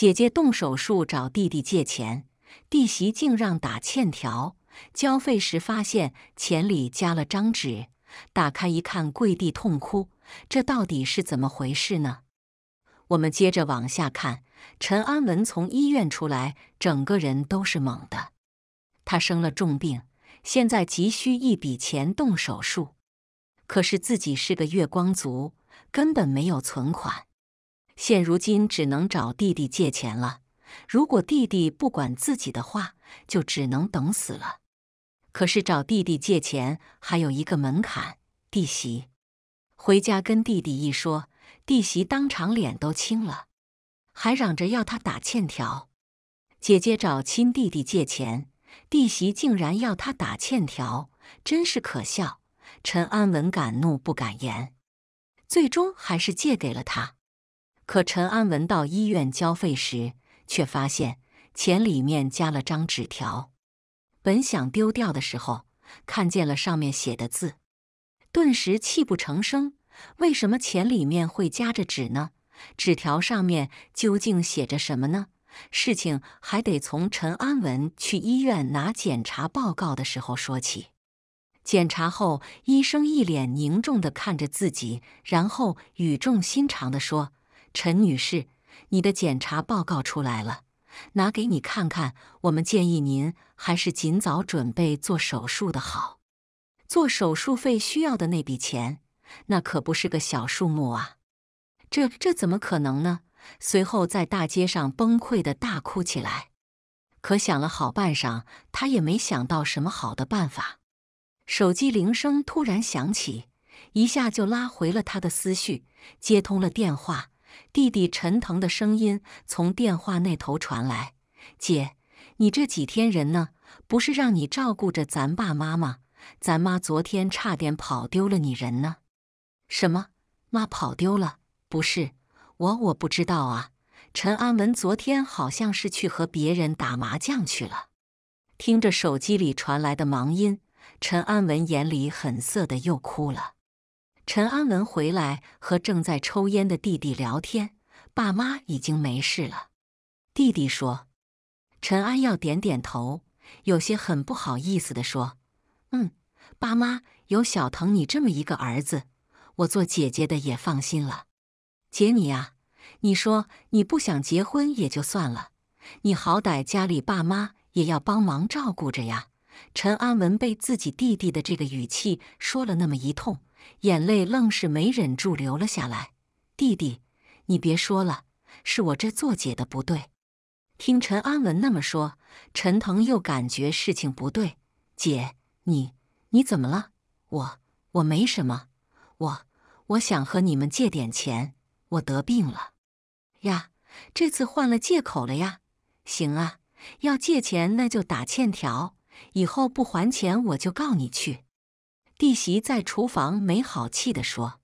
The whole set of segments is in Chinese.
姐姐动手术找弟弟借钱，弟媳竟让打欠条。交费时发现钱里加了张纸，打开一看，跪地痛哭。这到底是怎么回事呢？我们接着往下看。陈安文从医院出来，整个人都是懵的。他生了重病，现在急需一笔钱动手术，可是自己是个月光族，根本没有存款。现如今只能找弟弟借钱了，如果弟弟不管自己的话，就只能等死了。可是找弟弟借钱还有一个门槛，弟媳。回家跟弟弟一说，弟媳当场脸都青了，还嚷着要他打欠条。姐姐找亲弟弟借钱，弟媳竟然要他打欠条，真是可笑。陈安文敢怒不敢言，最终还是借给了他。可陈安文到医院交费时，却发现钱里面夹了张纸条，本想丢掉的时候，看见了上面写的字，顿时泣不成声。为什么钱里面会夹着纸呢？纸条上面究竟写着什么呢？事情还得从陈安文去医院拿检查报告的时候说起。检查后，医生一脸凝重地看着自己，然后语重心长地说。陈女士，你的检查报告出来了，拿给你看看。我们建议您还是尽早准备做手术的好。做手术费需要的那笔钱，那可不是个小数目啊！这这怎么可能呢？随后在大街上崩溃的大哭起来。可想了好半晌，他也没想到什么好的办法。手机铃声突然响起，一下就拉回了他的思绪，接通了电话。弟弟陈腾的声音从电话那头传来：“姐，你这几天人呢？不是让你照顾着咱爸妈吗？咱妈昨天差点跑丢了，你人呢？什么？妈跑丢了？不是，我我不知道啊。陈安文昨天好像是去和别人打麻将去了。听着手机里传来的忙音，陈安文眼里狠涩的又哭了。”陈安文回来和正在抽烟的弟弟聊天，爸妈已经没事了。弟弟说：“陈安要点点头，有些很不好意思的说：‘嗯，爸妈有小腾你这么一个儿子，我做姐姐的也放心了。姐你呀，你说你不想结婚也就算了，你好歹家里爸妈也要帮忙照顾着呀。’”陈安文被自己弟弟的这个语气说了那么一通。眼泪愣是没忍住流了下来。弟弟，你别说了，是我这做姐的不对。听陈安文那么说，陈腾又感觉事情不对。姐，你你怎么了？我我没什么，我我想和你们借点钱。我得病了呀，这次换了借口了呀。行啊，要借钱那就打欠条，以后不还钱我就告你去。弟媳在厨房没好气的说：“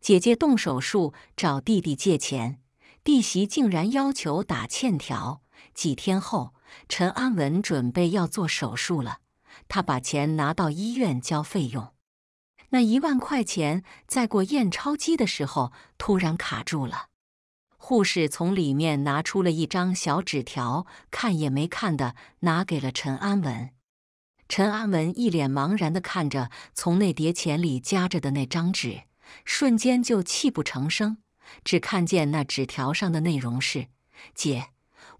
姐姐动手术找弟弟借钱，弟媳竟然要求打欠条。”几天后，陈安文准备要做手术了，他把钱拿到医院交费用。那一万块钱在过验钞机的时候突然卡住了，护士从里面拿出了一张小纸条，看也没看的拿给了陈安文。陈安文一脸茫然地看着从那叠钱里夹着的那张纸，瞬间就泣不成声。只看见那纸条上的内容是：“姐，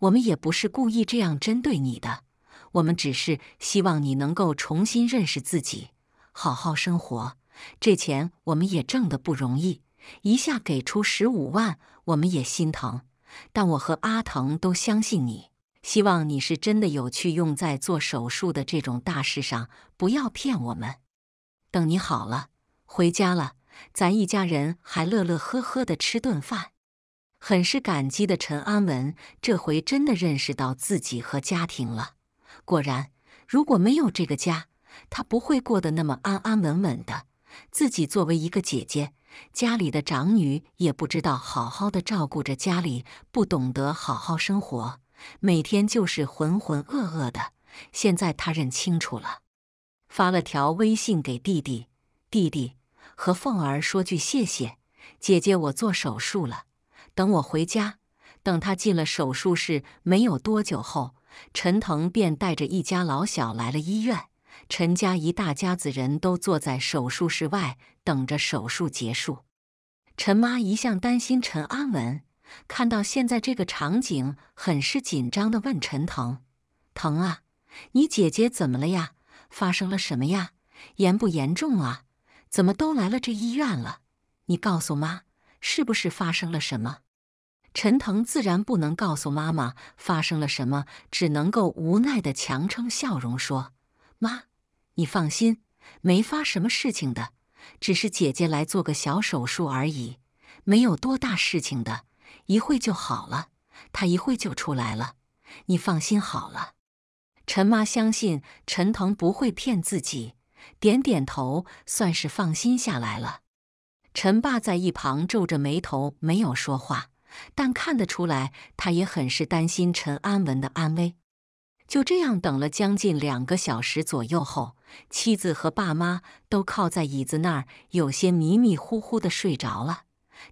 我们也不是故意这样针对你的，我们只是希望你能够重新认识自己，好好生活。这钱我们也挣得不容易，一下给出十五万，我们也心疼。但我和阿腾都相信你。”希望你是真的有去用在做手术的这种大事上，不要骗我们。等你好了，回家了，咱一家人还乐乐呵呵的吃顿饭，很是感激的。陈安文这回真的认识到自己和家庭了。果然，如果没有这个家，他不会过得那么安安稳稳的。自己作为一个姐姐，家里的长女，也不知道好好的照顾着家里，不懂得好好生活。每天就是浑浑噩噩的。现在他认清楚了，发了条微信给弟弟，弟弟和凤儿说句谢谢。姐姐，我做手术了，等我回家。等他进了手术室没有多久后，陈腾便带着一家老小来了医院。陈家一大家子人都坐在手术室外等着手术结束。陈妈一向担心陈安文。看到现在这个场景，很是紧张的问陈腾：“腾啊，你姐姐怎么了呀？发生了什么呀？严不严重啊？怎么都来了这医院了？你告诉妈，是不是发生了什么？”陈腾自然不能告诉妈妈发生了什么，只能够无奈的强撑笑容说：“妈，你放心，没发什么事情的，只是姐姐来做个小手术而已，没有多大事情的。”一会就好了，他一会就出来了，你放心好了。陈妈相信陈腾不会骗自己，点点头，算是放心下来了。陈爸在一旁皱着眉头没有说话，但看得出来他也很是担心陈安文的安危。就这样等了将近两个小时左右后，妻子和爸妈都靠在椅子那儿，有些迷迷糊糊的睡着了。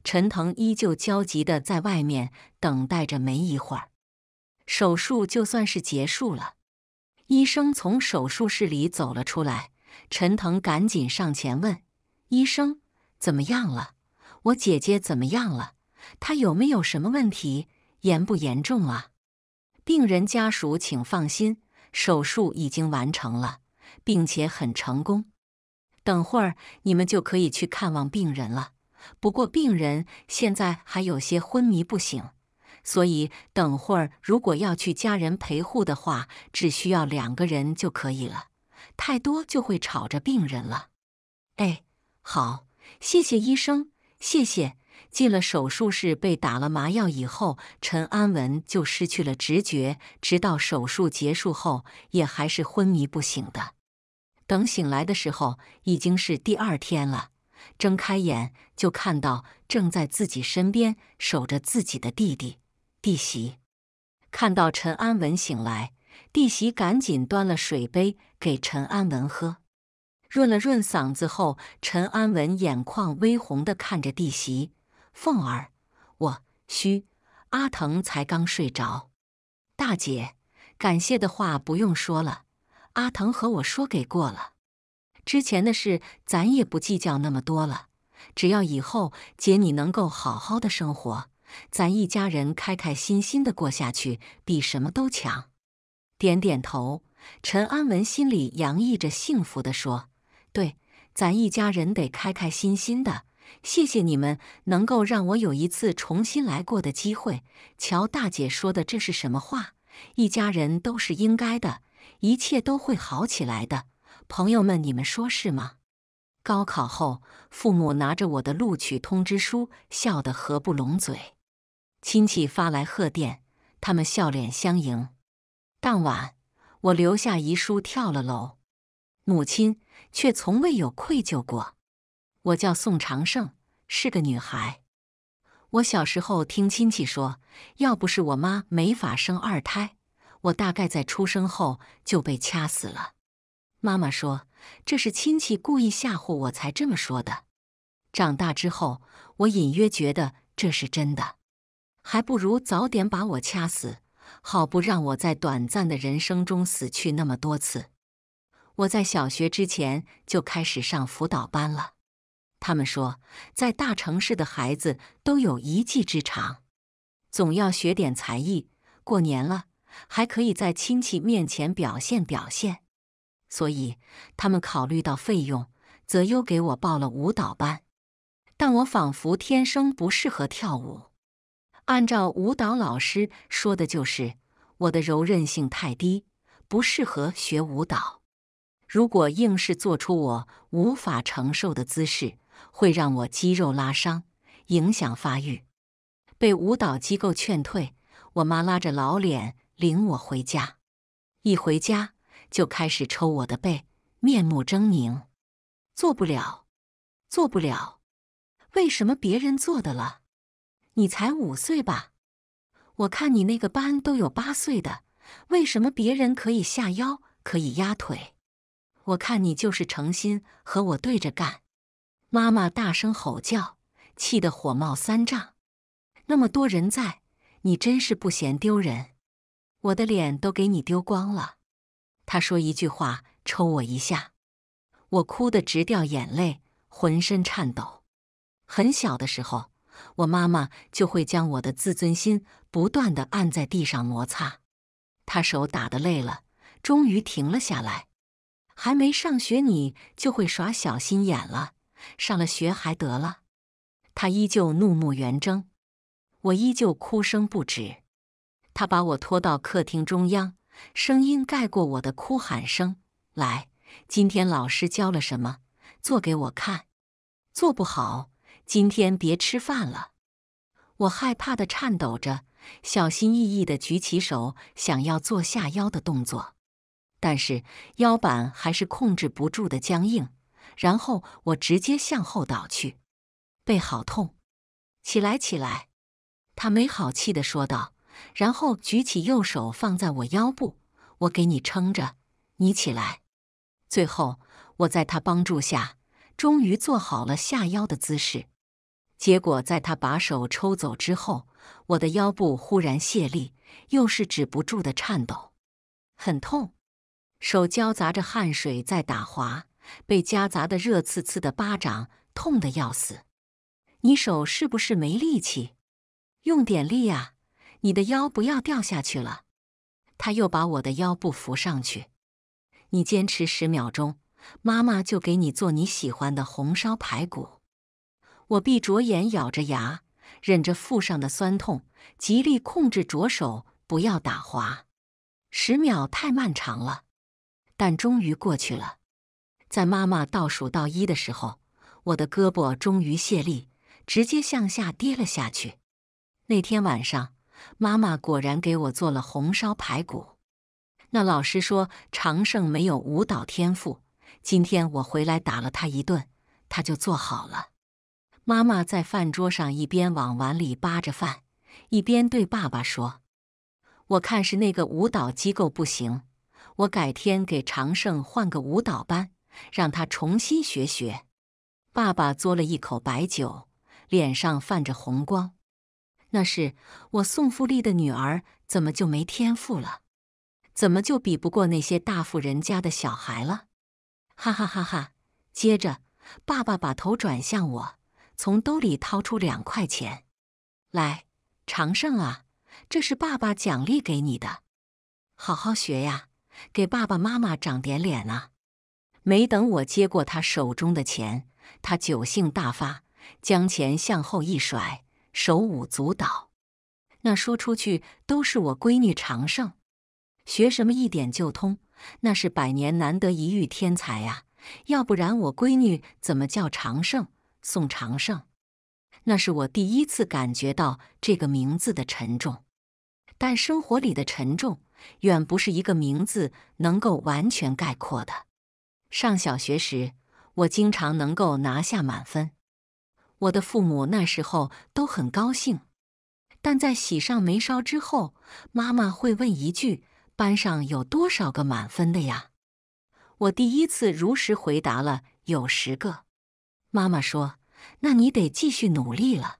陈腾依旧焦急的在外面等待着。没一会儿，手术就算是结束了。医生从手术室里走了出来，陈腾赶紧上前问：“医生怎么样了？我姐姐怎么样了？她有没有什么问题？严不严重啊？”病人家属，请放心，手术已经完成了，并且很成功。等会儿你们就可以去看望病人了。不过，病人现在还有些昏迷不醒，所以等会儿如果要去家人陪护的话，只需要两个人就可以了，太多就会吵着病人了。哎，好，谢谢医生，谢谢。进了手术室，被打了麻药以后，陈安文就失去了直觉，直到手术结束后，也还是昏迷不醒的。等醒来的时候，已经是第二天了。睁开眼，就看到正在自己身边守着自己的弟弟、弟媳。看到陈安文醒来，弟媳赶紧端了水杯给陈安文喝，润了润嗓子后，陈安文眼眶微红的看着弟媳凤儿：“我嘘，阿腾才刚睡着。大姐，感谢的话不用说了，阿腾和我说给过了。”之前的事，咱也不计较那么多了。只要以后姐你能够好好的生活，咱一家人开开心心的过下去，比什么都强。点点头，陈安文心里洋溢着幸福的说：“对，咱一家人得开开心心的。谢谢你们能够让我有一次重新来过的机会。乔大姐说的这是什么话？一家人都是应该的，一切都会好起来的。”朋友们，你们说是吗？高考后，父母拿着我的录取通知书，笑得合不拢嘴。亲戚发来贺电，他们笑脸相迎。当晚，我留下遗书，跳了楼。母亲却从未有愧疚过。我叫宋长胜，是个女孩。我小时候听亲戚说，要不是我妈没法生二胎，我大概在出生后就被掐死了。妈妈说：“这是亲戚故意吓唬我才这么说的。”长大之后，我隐约觉得这是真的。还不如早点把我掐死，好不让我在短暂的人生中死去那么多次。我在小学之前就开始上辅导班了。他们说，在大城市的孩子都有一技之长，总要学点才艺。过年了，还可以在亲戚面前表现表现。所以，他们考虑到费用，择优给我报了舞蹈班。但我仿佛天生不适合跳舞。按照舞蹈老师说的，就是我的柔韧性太低，不适合学舞蹈。如果硬是做出我无法承受的姿势，会让我肌肉拉伤，影响发育。被舞蹈机构劝退，我妈拉着老脸领我回家。一回家。就开始抽我的背，面目狰狞。做不了，做不了。为什么别人做的了？你才五岁吧？我看你那个班都有八岁的。为什么别人可以下腰，可以压腿？我看你就是诚心和我对着干。妈妈大声吼叫，气得火冒三丈。那么多人在，你真是不嫌丢人？我的脸都给你丢光了。他说一句话，抽我一下，我哭得直掉眼泪，浑身颤抖。很小的时候，我妈妈就会将我的自尊心不断的按在地上摩擦。他手打的累了，终于停了下来。还没上学，你就会耍小心眼了。上了学还得了？他依旧怒目圆睁，我依旧哭声不止。他把我拖到客厅中央。声音盖过我的哭喊声。来，今天老师教了什么？做给我看。做不好，今天别吃饭了。我害怕的颤抖着，小心翼翼的举起手，想要做下腰的动作，但是腰板还是控制不住的僵硬，然后我直接向后倒去，背好痛。起来，起来！他没好气的说道。然后举起右手放在我腰部，我给你撑着，你起来。最后我在他帮助下，终于做好了下腰的姿势。结果在他把手抽走之后，我的腰部忽然泄力，又是止不住的颤抖，很痛。手夹杂着汗水在打滑，被夹杂的热刺刺的巴掌痛的要死。你手是不是没力气？用点力啊！你的腰不要掉下去了。他又把我的腰部扶上去。你坚持十秒钟，妈妈就给你做你喜欢的红烧排骨。我闭着眼，咬着牙，忍着腹上的酸痛，极力控制着手不要打滑。十秒太漫长了，但终于过去了。在妈妈倒数到一的时候，我的胳膊终于卸力，直接向下跌了下去。那天晚上。妈妈果然给我做了红烧排骨。那老师说常胜没有舞蹈天赋。今天我回来打了他一顿，他就做好了。妈妈在饭桌上一边往碗里扒着饭，一边对爸爸说：“我看是那个舞蹈机构不行，我改天给常胜换个舞蹈班，让他重新学学。”爸爸嘬了一口白酒，脸上泛着红光。那是我宋富丽的女儿，怎么就没天赋了？怎么就比不过那些大富人家的小孩了？哈哈哈哈！接着，爸爸把头转向我，从兜里掏出两块钱，来，长胜啊，这是爸爸奖励给你的，好好学呀，给爸爸妈妈长点脸啊！没等我接过他手中的钱，他酒兴大发，将钱向后一甩。手舞足蹈，那说出去都是我闺女常胜，学什么一点就通，那是百年难得一遇天才呀！要不然我闺女怎么叫常胜？宋常胜？那是我第一次感觉到这个名字的沉重，但生活里的沉重远不是一个名字能够完全概括的。上小学时，我经常能够拿下满分。我的父母那时候都很高兴，但在喜上眉梢之后，妈妈会问一句：“班上有多少个满分的呀？”我第一次如实回答了：“有十个。”妈妈说：“那你得继续努力了。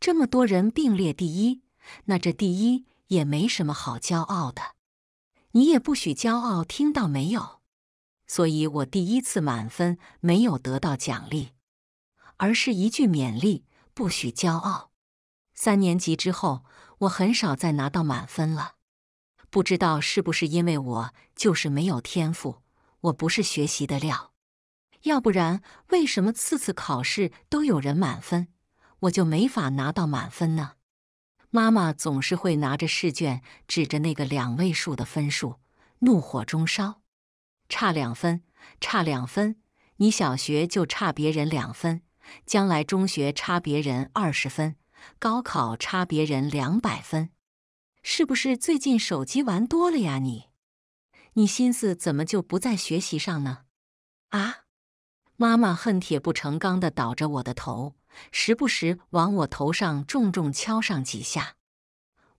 这么多人并列第一，那这第一也没什么好骄傲的。你也不许骄傲，听到没有？”所以，我第一次满分没有得到奖励。而是一句勉励，不许骄傲。三年级之后，我很少再拿到满分了。不知道是不是因为我就是没有天赋，我不是学习的料。要不然，为什么次次考试都有人满分，我就没法拿到满分呢？妈妈总是会拿着试卷，指着那个两位数的分数，怒火中烧：“差两分，差两分！你小学就差别人两分。”将来中学差别人二十分，高考差别人两百分，是不是最近手机玩多了呀？你，你心思怎么就不在学习上呢？啊！妈妈恨铁不成钢的捣着我的头，时不时往我头上重重敲上几下。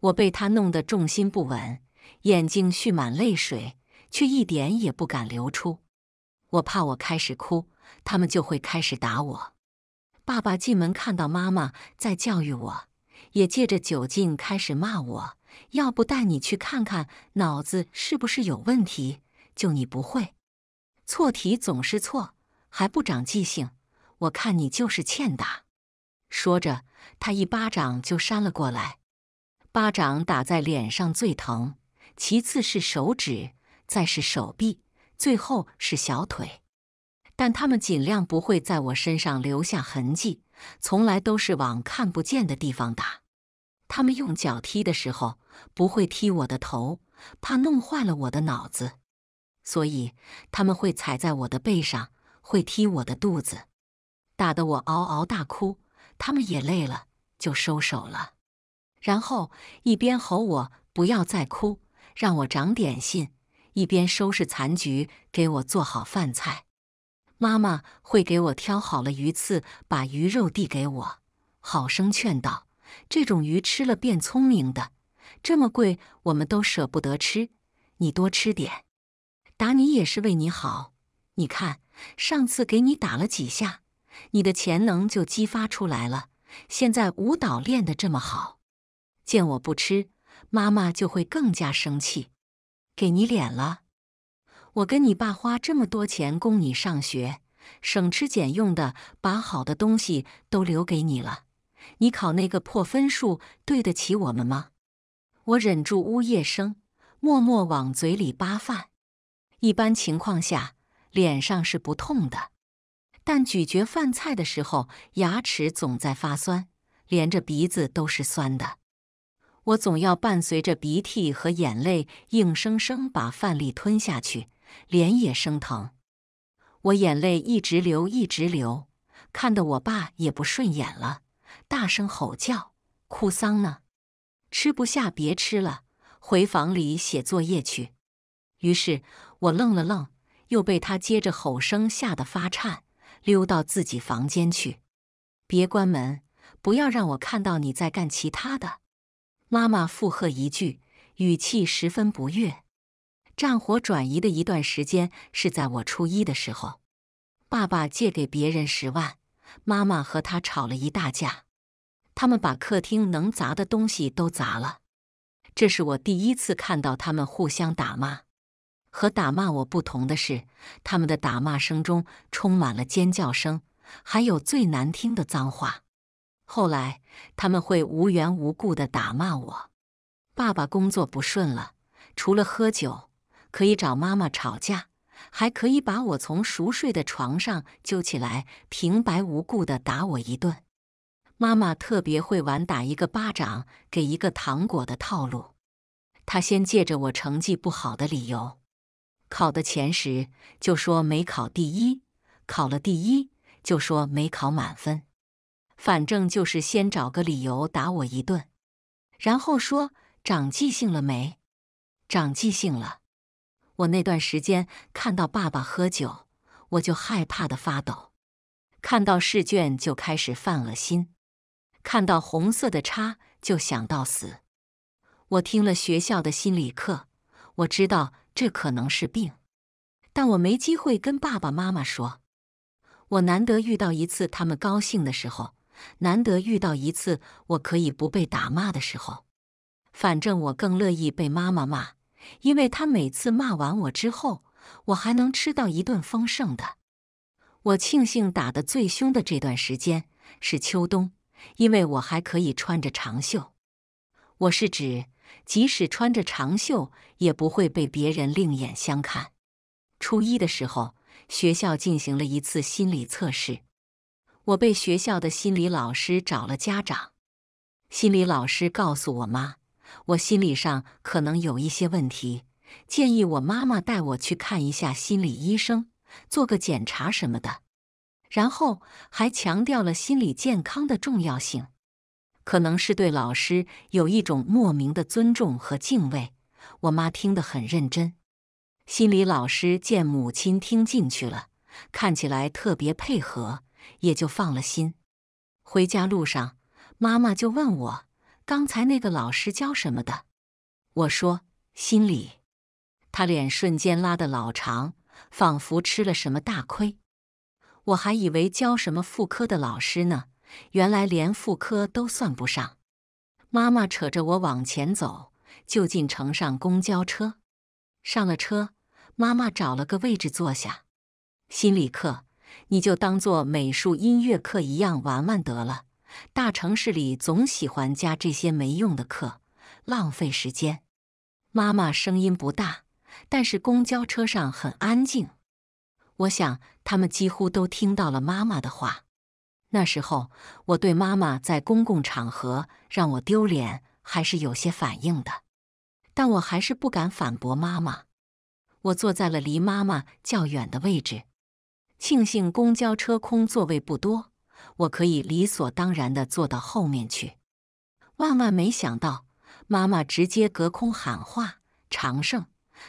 我被他弄得重心不稳，眼睛蓄满泪水，却一点也不敢流出。我怕我开始哭，他们就会开始打我。爸爸进门看到妈妈在教育我，也借着酒劲开始骂我：“要不带你去看看脑子是不是有问题？就你不会，错题总是错，还不长记性，我看你就是欠打。”说着，他一巴掌就扇了过来。巴掌打在脸上最疼，其次是手指，再是手臂，最后是小腿。但他们尽量不会在我身上留下痕迹，从来都是往看不见的地方打。他们用脚踢的时候不会踢我的头，怕弄坏了我的脑子，所以他们会踩在我的背上，会踢我的肚子，打得我嗷嗷大哭。他们也累了，就收手了。然后一边吼我不要再哭，让我长点心，一边收拾残局，给我做好饭菜。妈妈会给我挑好了鱼刺，把鱼肉递给我，好生劝道：“这种鱼吃了变聪明的，这么贵我们都舍不得吃，你多吃点。打你也是为你好，你看上次给你打了几下，你的潜能就激发出来了，现在舞蹈练得这么好。见我不吃，妈妈就会更加生气，给你脸了。”我跟你爸花这么多钱供你上学，省吃俭用的把好的东西都留给你了，你考那个破分数，对得起我们吗？我忍住呜咽声，默默往嘴里扒饭。一般情况下，脸上是不痛的，但咀嚼饭菜的时候，牙齿总在发酸，连着鼻子都是酸的。我总要伴随着鼻涕和眼泪，硬生生把饭粒吞下去。脸也生疼，我眼泪一直流，一直流，看得我爸也不顺眼了，大声吼叫：“哭丧呢？吃不下别吃了，回房里写作业去。”于是，我愣了愣，又被他接着吼声吓得发颤，溜到自己房间去。别关门，不要让我看到你在干其他的。妈妈附和一句，语气十分不悦。战火转移的一段时间是在我初一的时候，爸爸借给别人十万，妈妈和他吵了一大架，他们把客厅能砸的东西都砸了。这是我第一次看到他们互相打骂，和打骂我不同的是，他们的打骂声中充满了尖叫声，还有最难听的脏话。后来他们会无缘无故的打骂我，爸爸工作不顺了，除了喝酒。可以找妈妈吵架，还可以把我从熟睡的床上揪起来，平白无故的打我一顿。妈妈特别会玩“打一个巴掌给一个糖果”的套路。他先借着我成绩不好的理由，考的前十就说没考第一，考了第一就说没考满分，反正就是先找个理由打我一顿，然后说长记性了没？长记性了。我那段时间看到爸爸喝酒，我就害怕的发抖；看到试卷就开始犯恶心；看到红色的叉就想到死。我听了学校的心理课，我知道这可能是病，但我没机会跟爸爸妈妈说。我难得遇到一次他们高兴的时候，难得遇到一次我可以不被打骂的时候。反正我更乐意被妈妈骂。因为他每次骂完我之后，我还能吃到一顿丰盛的。我庆幸打得最凶的这段时间是秋冬，因为我还可以穿着长袖。我是指，即使穿着长袖，也不会被别人另眼相看。初一的时候，学校进行了一次心理测试，我被学校的心理老师找了家长。心理老师告诉我妈。我心理上可能有一些问题，建议我妈妈带我去看一下心理医生，做个检查什么的。然后还强调了心理健康的重要性，可能是对老师有一种莫名的尊重和敬畏。我妈听得很认真。心理老师见母亲听进去了，看起来特别配合，也就放了心。回家路上，妈妈就问我。刚才那个老师教什么的？我说心理，他脸瞬间拉得老长，仿佛吃了什么大亏。我还以为教什么副科的老师呢，原来连副科都算不上。妈妈扯着我往前走，就近乘上公交车。上了车，妈妈找了个位置坐下。心理课你就当做美术、音乐课一样玩玩得了。大城市里总喜欢加这些没用的课，浪费时间。妈妈声音不大，但是公交车上很安静。我想他们几乎都听到了妈妈的话。那时候，我对妈妈在公共场合让我丢脸还是有些反应的，但我还是不敢反驳妈妈。我坐在了离妈妈较远的位置，庆幸公交车空座位不多。我可以理所当然地坐到后面去。万万没想到，妈妈直接隔空喊话：“长胜，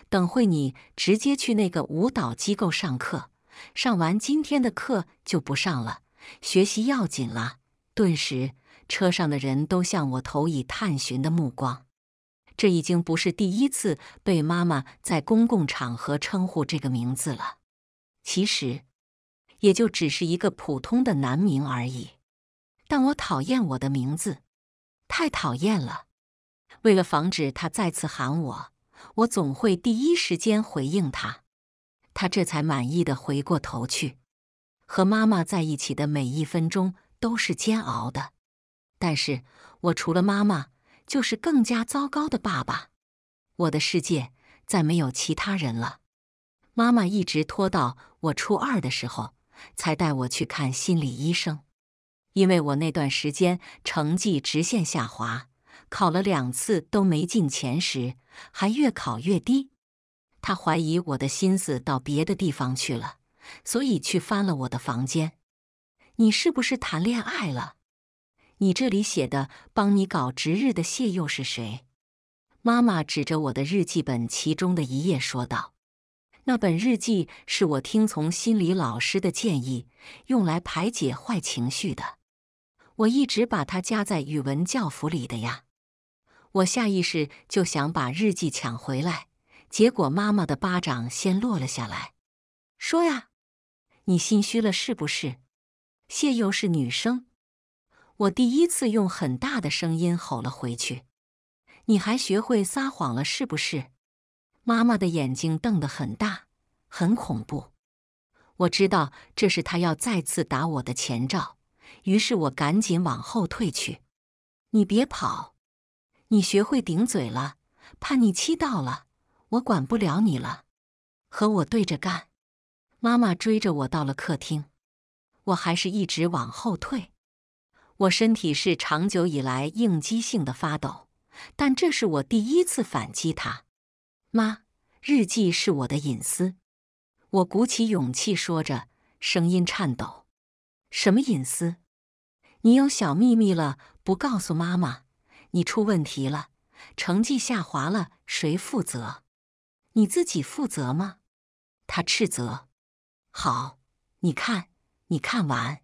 等会你直接去那个舞蹈机构上课，上完今天的课就不上了，学习要紧了。”顿时，车上的人都向我投以探寻的目光。这已经不是第一次被妈妈在公共场合称呼这个名字了。其实。也就只是一个普通的男名而已，但我讨厌我的名字，太讨厌了。为了防止他再次喊我，我总会第一时间回应他。他这才满意的回过头去。和妈妈在一起的每一分钟都是煎熬的，但是我除了妈妈，就是更加糟糕的爸爸。我的世界再没有其他人了。妈妈一直拖到我初二的时候。才带我去看心理医生，因为我那段时间成绩直线下滑，考了两次都没进前十，还越考越低。他怀疑我的心思到别的地方去了，所以去翻了我的房间。你是不是谈恋爱了？你这里写的帮你搞值日的谢又是谁？妈妈指着我的日记本其中的一页说道。那本日记是我听从心理老师的建议用来排解坏情绪的，我一直把它夹在语文教辅里的呀。我下意识就想把日记抢回来，结果妈妈的巴掌先落了下来，说呀：“你心虚了是不是？”谢又是女生，我第一次用很大的声音吼了回去：“你还学会撒谎了是不是？”妈妈的眼睛瞪得很大，很恐怖。我知道这是她要再次打我的前兆，于是我赶紧往后退去。你别跑！你学会顶嘴了？叛逆期到了，我管不了你了，和我对着干！妈妈追着我到了客厅，我还是一直往后退。我身体是长久以来应激性的发抖，但这是我第一次反击她。妈，日记是我的隐私。我鼓起勇气说着，声音颤抖。什么隐私？你有小秘密了不告诉妈妈？你出问题了，成绩下滑了，谁负责？你自己负责吗？他斥责。好，你看，你看完。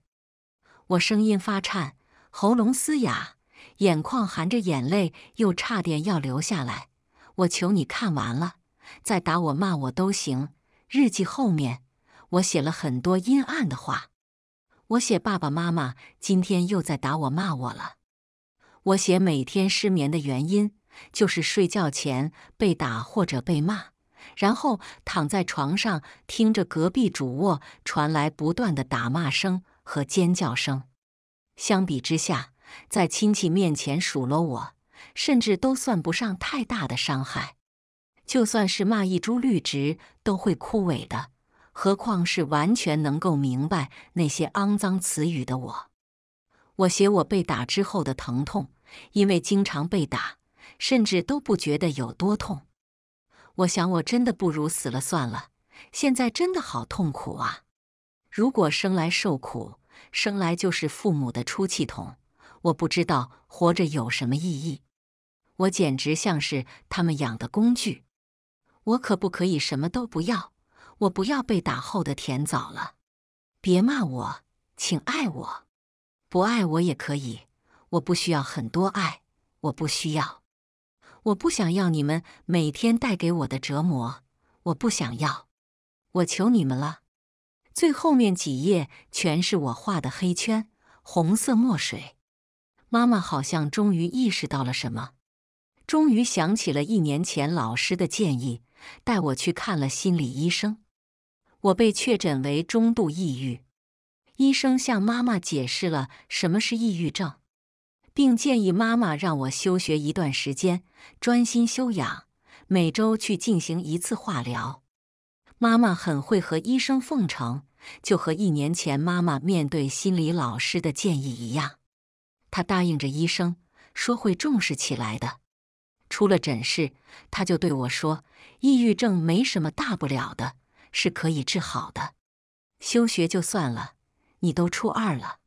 我声音发颤，喉咙嘶哑，眼眶含着眼泪，又差点要流下来。我求你看完了，再打我骂我都行。日记后面我写了很多阴暗的话，我写爸爸妈妈今天又在打我骂我了。我写每天失眠的原因就是睡觉前被打或者被骂，然后躺在床上听着隔壁主卧传来不断的打骂声和尖叫声。相比之下，在亲戚面前数落我。甚至都算不上太大的伤害，就算是骂一株绿植都会枯萎的，何况是完全能够明白那些肮脏词语的我。我写我被打之后的疼痛，因为经常被打，甚至都不觉得有多痛。我想，我真的不如死了算了。现在真的好痛苦啊！如果生来受苦，生来就是父母的出气筒，我不知道活着有什么意义。我简直像是他们养的工具，我可不可以什么都不要？我不要被打后的甜枣了，别骂我，请爱我，不爱我也可以，我不需要很多爱，我不需要，我不想要你们每天带给我的折磨，我不想要，我求你们了。最后面几页全是我画的黑圈，红色墨水。妈妈好像终于意识到了什么。终于想起了一年前老师的建议，带我去看了心理医生。我被确诊为中度抑郁。医生向妈妈解释了什么是抑郁症，并建议妈妈让我休学一段时间，专心休养，每周去进行一次化疗。妈妈很会和医生奉承，就和一年前妈妈面对心理老师的建议一样，她答应着医生说会重视起来的。出了诊室，他就对我说：“抑郁症没什么大不了的，是可以治好的。休学就算了，你都初二了，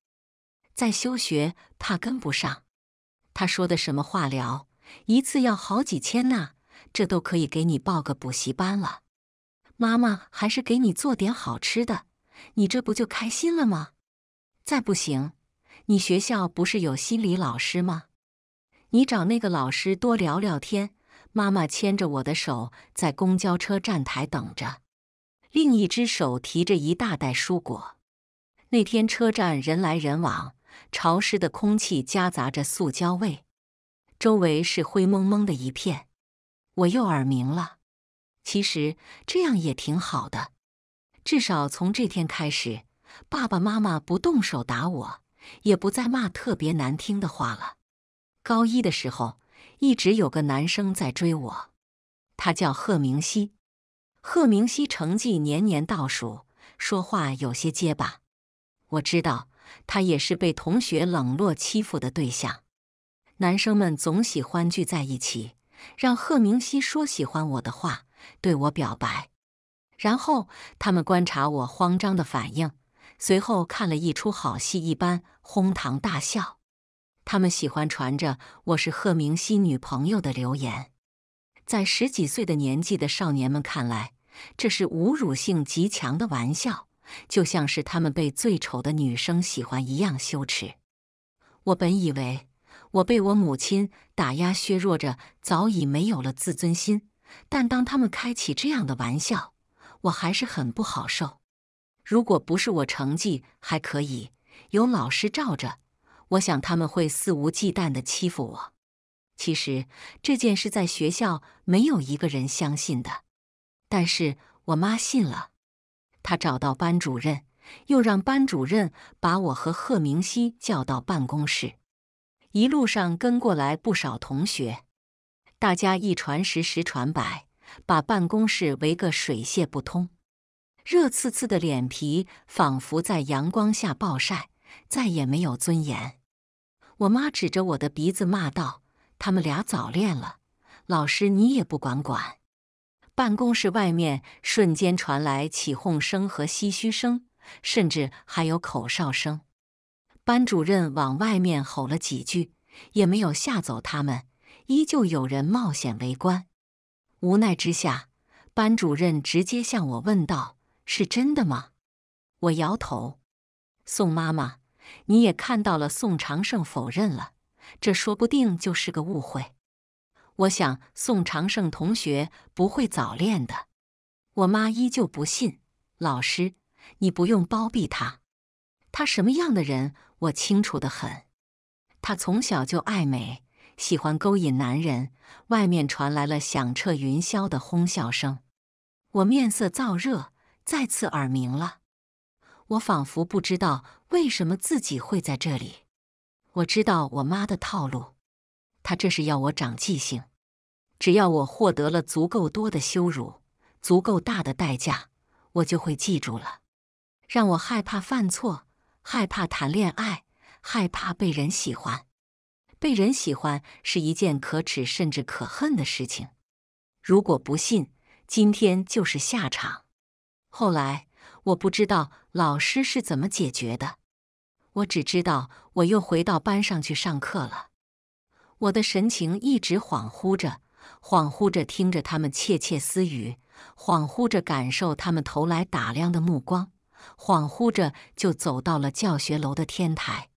再休学怕跟不上。”他说的什么化疗，一次要好几千呐，这都可以给你报个补习班了。妈妈还是给你做点好吃的，你这不就开心了吗？再不行，你学校不是有心理老师吗？你找那个老师多聊聊天。妈妈牵着我的手在公交车站台等着，另一只手提着一大袋蔬果。那天车站人来人往，潮湿的空气夹杂着塑胶味，周围是灰蒙蒙的一片。我又耳鸣了。其实这样也挺好的，至少从这天开始，爸爸妈妈不动手打我，也不再骂特别难听的话了。高一的时候，一直有个男生在追我，他叫贺明熙。贺明熙成绩年年倒数，说话有些结巴。我知道他也是被同学冷落欺负的对象。男生们总喜欢聚在一起，让贺明熙说喜欢我的话，对我表白，然后他们观察我慌张的反应，随后看了一出好戏一般，哄堂大笑。他们喜欢传着我是贺明熙女朋友的留言，在十几岁的年纪的少年们看来，这是侮辱性极强的玩笑，就像是他们被最丑的女生喜欢一样羞耻。我本以为我被我母亲打压削弱着，早已没有了自尊心，但当他们开起这样的玩笑，我还是很不好受。如果不是我成绩还可以，有老师罩着。我想他们会肆无忌惮的欺负我。其实这件事在学校没有一个人相信的，但是我妈信了。她找到班主任，又让班主任把我和贺明熙叫到办公室。一路上跟过来不少同学，大家一传十十传百，把办公室围个水泄不通。热刺刺的脸皮仿佛在阳光下暴晒。再也没有尊严。我妈指着我的鼻子骂道：“他们俩早恋了，老师你也不管管！”办公室外面瞬间传来起哄声和唏嘘声，甚至还有口哨声。班主任往外面吼了几句，也没有吓走他们，依旧有人冒险围观。无奈之下，班主任直接向我问道：“是真的吗？”我摇头。宋妈妈。你也看到了，宋长胜否认了，这说不定就是个误会。我想宋长胜同学不会早恋的。我妈依旧不信。老师，你不用包庇他，他什么样的人我清楚的很。他从小就爱美，喜欢勾引男人。外面传来了响彻云霄的哄笑声，我面色燥热，再次耳鸣了。我仿佛不知道。为什么自己会在这里？我知道我妈的套路，她这是要我长记性。只要我获得了足够多的羞辱，足够大的代价，我就会记住了。让我害怕犯错，害怕谈恋爱，害怕被人喜欢。被人喜欢是一件可耻甚至可恨的事情。如果不信，今天就是下场。后来我不知道老师是怎么解决的。我只知道，我又回到班上去上课了。我的神情一直恍惚着，恍惚着听着他们窃窃私语，恍惚着感受他们投来打量的目光，恍惚着就走到了教学楼的天台。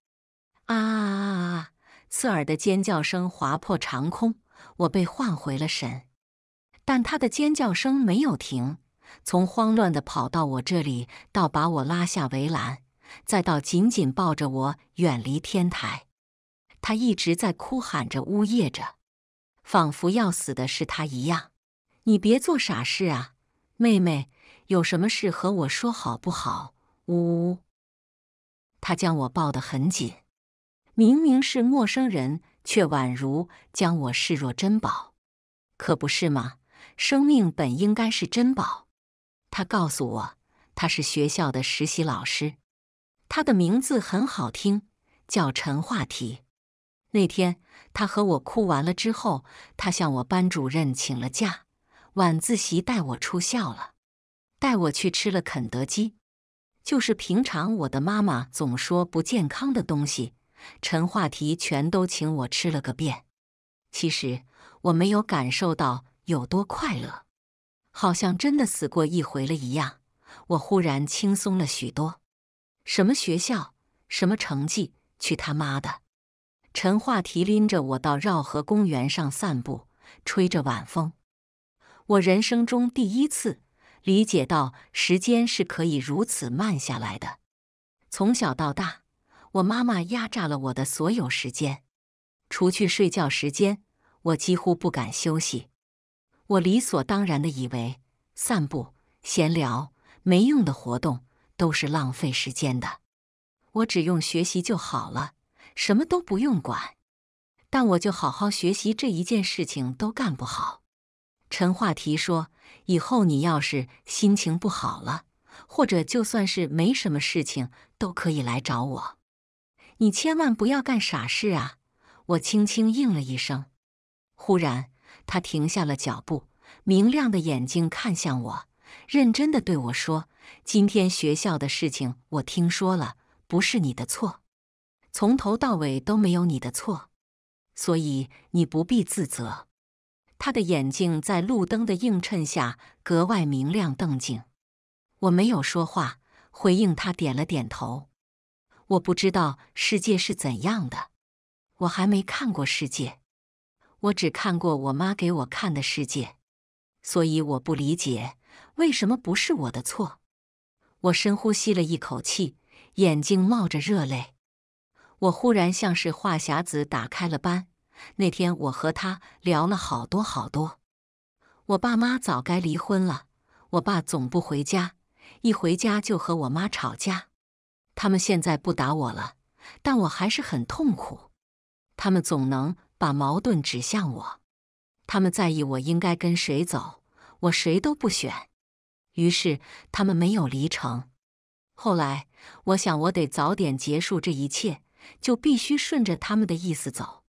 啊！刺耳的尖叫声划破长空，我被唤回了神。但他的尖叫声没有停，从慌乱的跑到我这里，到把我拉下围栏。再到紧紧抱着我，远离天台，他一直在哭喊着、呜咽着，仿佛要死的是他一样。你别做傻事啊，妹妹，有什么事和我说好不好？呜呜，他将我抱得很紧，明明是陌生人，却宛如将我视若珍宝。可不是吗？生命本应该是珍宝。他告诉我，他是学校的实习老师。他的名字很好听，叫陈话题。那天他和我哭完了之后，他向我班主任请了假，晚自习带我出校了，带我去吃了肯德基。就是平常我的妈妈总说不健康的东西，陈话题全都请我吃了个遍。其实我没有感受到有多快乐，好像真的死过一回了一样。我忽然轻松了许多。什么学校，什么成绩？去他妈的！陈话题拎着我到绕河公园上散步，吹着晚风。我人生中第一次理解到，时间是可以如此慢下来的。从小到大，我妈妈压榨了我的所有时间，除去睡觉时间，我几乎不敢休息。我理所当然的以为，散步、闲聊，没用的活动。都是浪费时间的，我只用学习就好了，什么都不用管。但我就好好学习这一件事情都干不好。陈话题说：“以后你要是心情不好了，或者就算是没什么事情，都可以来找我。你千万不要干傻事啊！”我轻轻应了一声。忽然，他停下了脚步，明亮的眼睛看向我，认真的对我说。今天学校的事情我听说了，不是你的错，从头到尾都没有你的错，所以你不必自责。他的眼睛在路灯的映衬下格外明亮、瞪净。我没有说话，回应他点了点头。我不知道世界是怎样的，我还没看过世界，我只看过我妈给我看的世界，所以我不理解为什么不是我的错。我深呼吸了一口气，眼睛冒着热泪。我忽然像是话匣子打开了般，那天我和他聊了好多好多。我爸妈早该离婚了，我爸总不回家，一回家就和我妈吵架。他们现在不打我了，但我还是很痛苦。他们总能把矛盾指向我，他们在意我应该跟谁走，我谁都不选。于是他们没有离城。后来我想，我得早点结束这一切，就必须顺着他们的意思走。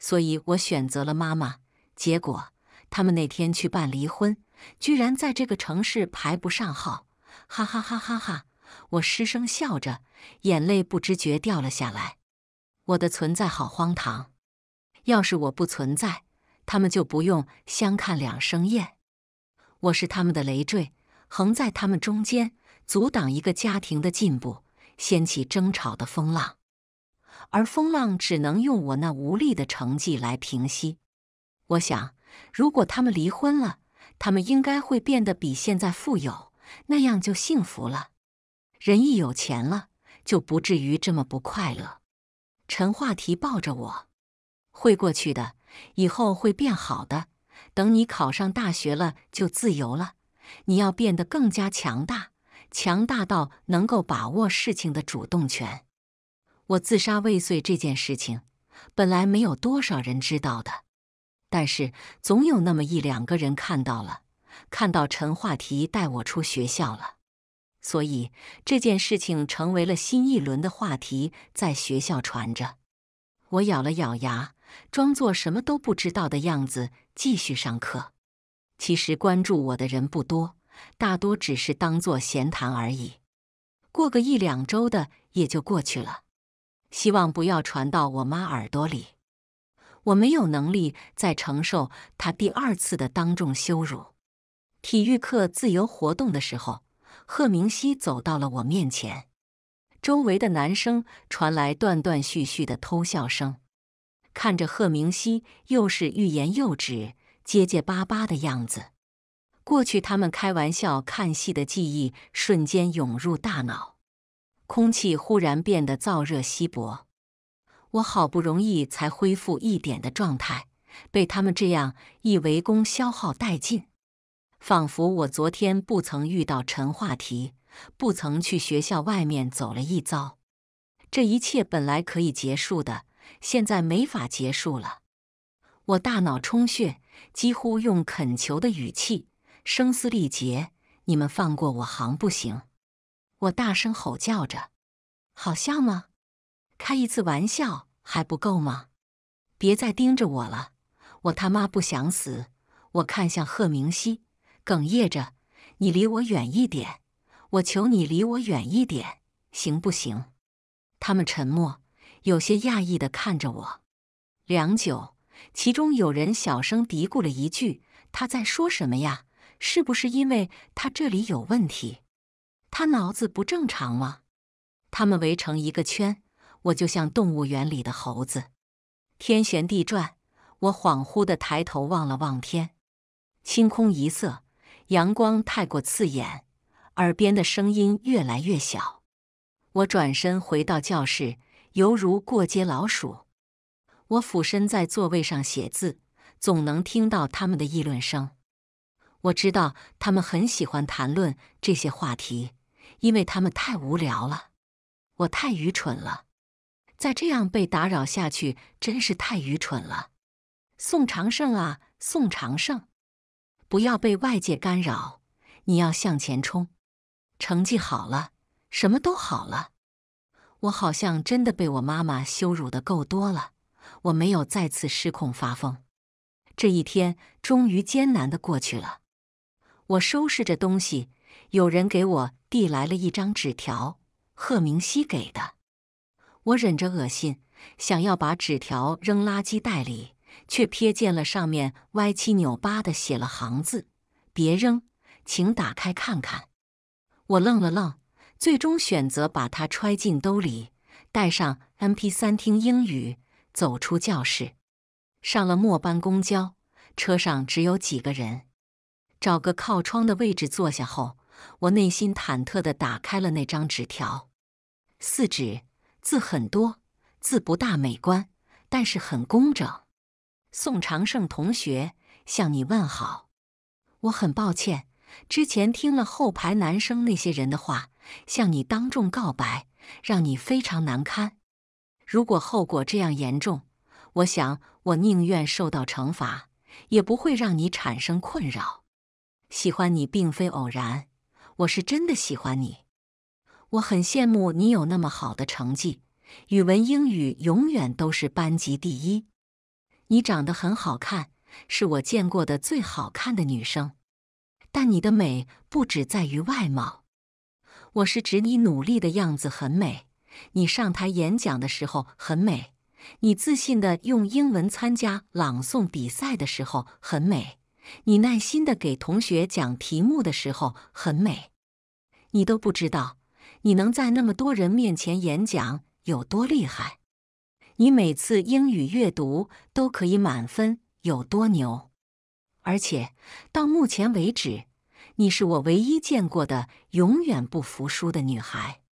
所以我选择了妈妈。结果他们那天去办离婚，居然在这个城市排不上号。哈哈哈哈哈！我失声笑着，眼泪不知觉掉了下来。我的存在好荒唐！要是我不存在，他们就不用相看两生厌。我是他们的累赘。横在他们中间，阻挡一个家庭的进步，掀起争吵的风浪，而风浪只能用我那无力的成绩来平息。我想，如果他们离婚了，他们应该会变得比现在富有，那样就幸福了。人一有钱了，就不至于这么不快乐。陈话题抱着我，会过去的，以后会变好的。等你考上大学了，就自由了。你要变得更加强大，强大到能够把握事情的主动权。我自杀未遂这件事情，本来没有多少人知道的，但是总有那么一两个人看到了，看到陈话题带我出学校了，所以这件事情成为了新一轮的话题，在学校传着。我咬了咬牙，装作什么都不知道的样子，继续上课。其实关注我的人不多，大多只是当做闲谈而已。过个一两周的也就过去了。希望不要传到我妈耳朵里，我没有能力再承受她第二次的当众羞辱。体育课自由活动的时候，贺明熙走到了我面前，周围的男生传来断断续续的偷笑声。看着贺明熙，又是欲言又止。结结巴巴的样子，过去他们开玩笑看戏的记忆瞬间涌入大脑，空气忽然变得燥热稀薄。我好不容易才恢复一点的状态，被他们这样一围攻，消耗殆尽，仿佛我昨天不曾遇到陈话题，不曾去学校外面走了一遭。这一切本来可以结束的，现在没法结束了。我大脑充血。几乎用恳求的语气，声嘶力竭：“你们放过我行不行？”我大声吼叫着：“好笑吗？开一次玩笑还不够吗？别再盯着我了！我他妈不想死！”我看向贺明熙，哽咽着：“你离我远一点！我求你离我远一点，行不行？”他们沉默，有些讶异地看着我，良久。其中有人小声嘀咕了一句：“他在说什么呀？是不是因为他这里有问题？他脑子不正常吗？”他们围成一个圈，我就像动物园里的猴子，天旋地转，我恍惚地抬头望了望天，清空一色，阳光太过刺眼，耳边的声音越来越小，我转身回到教室，犹如过街老鼠。我俯身在座位上写字，总能听到他们的议论声。我知道他们很喜欢谈论这些话题，因为他们太无聊了。我太愚蠢了，再这样被打扰下去真是太愚蠢了。宋长胜啊，宋长胜，不要被外界干扰，你要向前冲，成绩好了，什么都好了。我好像真的被我妈妈羞辱的够多了。我没有再次失控发疯，这一天终于艰难的过去了。我收拾着东西，有人给我递来了一张纸条，贺明熙给的。我忍着恶心，想要把纸条扔垃圾袋里，却瞥见了上面歪七扭八的写了行字：“别扔，请打开看看。”我愣了愣，最终选择把它揣进兜里，带上 M P 三听英语。走出教室，上了末班公交车，上只有几个人。找个靠窗的位置坐下后，我内心忐忑的打开了那张纸条。四纸字很多，字不大美观，但是很工整。宋长胜同学向你问好。我很抱歉，之前听了后排男生那些人的话，向你当众告白，让你非常难堪。如果后果这样严重，我想我宁愿受到惩罚，也不会让你产生困扰。喜欢你并非偶然，我是真的喜欢你。我很羡慕你有那么好的成绩，语文、英语永远都是班级第一。你长得很好看，是我见过的最好看的女生。但你的美不只在于外貌，我是指你努力的样子很美。你上台演讲的时候很美，你自信的用英文参加朗诵比赛的时候很美，你耐心的给同学讲题目的时候很美。你都不知道，你能在那么多人面前演讲有多厉害。你每次英语阅读都可以满分，有多牛？而且到目前为止，你是我唯一见过的永远不服输的女孩。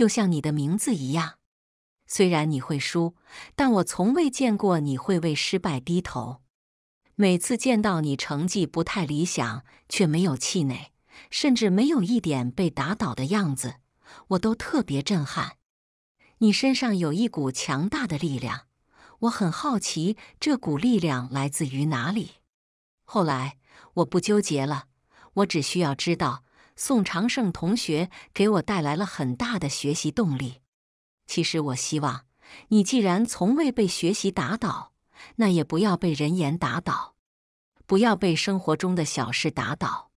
就像你的名字一样，虽然你会输，但我从未见过你会为失败低头。每次见到你成绩不太理想，却没有气馁，甚至没有一点被打倒的样子，我都特别震撼。你身上有一股强大的力量，我很好奇这股力量来自于哪里。后来我不纠结了，我只需要知道。宋长胜同学给我带来了很大的学习动力。其实我希望，你既然从未被学习打倒，那也不要被人言打倒，不要被生活中的小事打倒，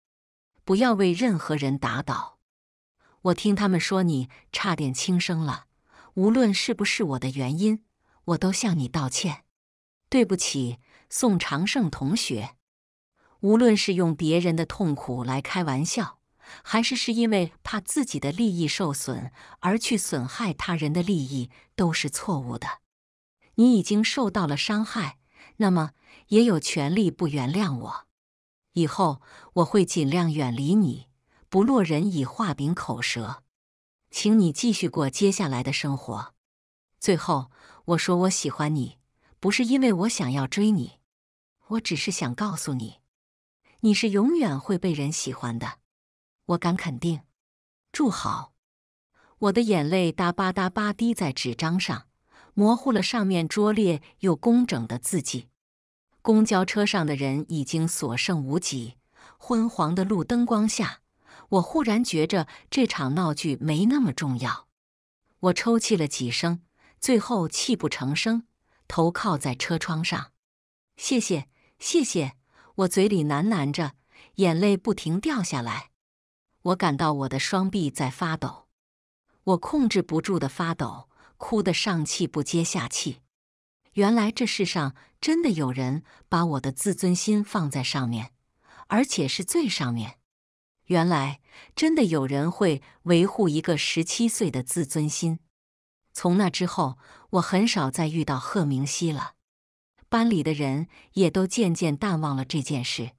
不要为任何人打倒。我听他们说你差点轻生了，无论是不是我的原因，我都向你道歉，对不起，宋长胜同学。无论是用别人的痛苦来开玩笑。还是是因为怕自己的利益受损而去损害他人的利益，都是错误的。你已经受到了伤害，那么也有权利不原谅我。以后我会尽量远离你，不落人以画饼口舌。请你继续过接下来的生活。最后，我说我喜欢你，不是因为我想要追你，我只是想告诉你，你是永远会被人喜欢的。我敢肯定，住好。我的眼泪哒吧哒吧滴在纸张上，模糊了上面拙劣又工整的字迹。公交车上的人已经所剩无几，昏黄的路灯光下，我忽然觉着这场闹剧没那么重要。我抽泣了几声，最后泣不成声，头靠在车窗上。谢谢，谢谢。我嘴里喃喃着，眼泪不停掉下来。我感到我的双臂在发抖，我控制不住的发抖，哭得上气不接下气。原来这世上真的有人把我的自尊心放在上面，而且是最上面。原来真的有人会维护一个十七岁的自尊心。从那之后，我很少再遇到贺明熙了，班里的人也都渐渐淡忘了这件事。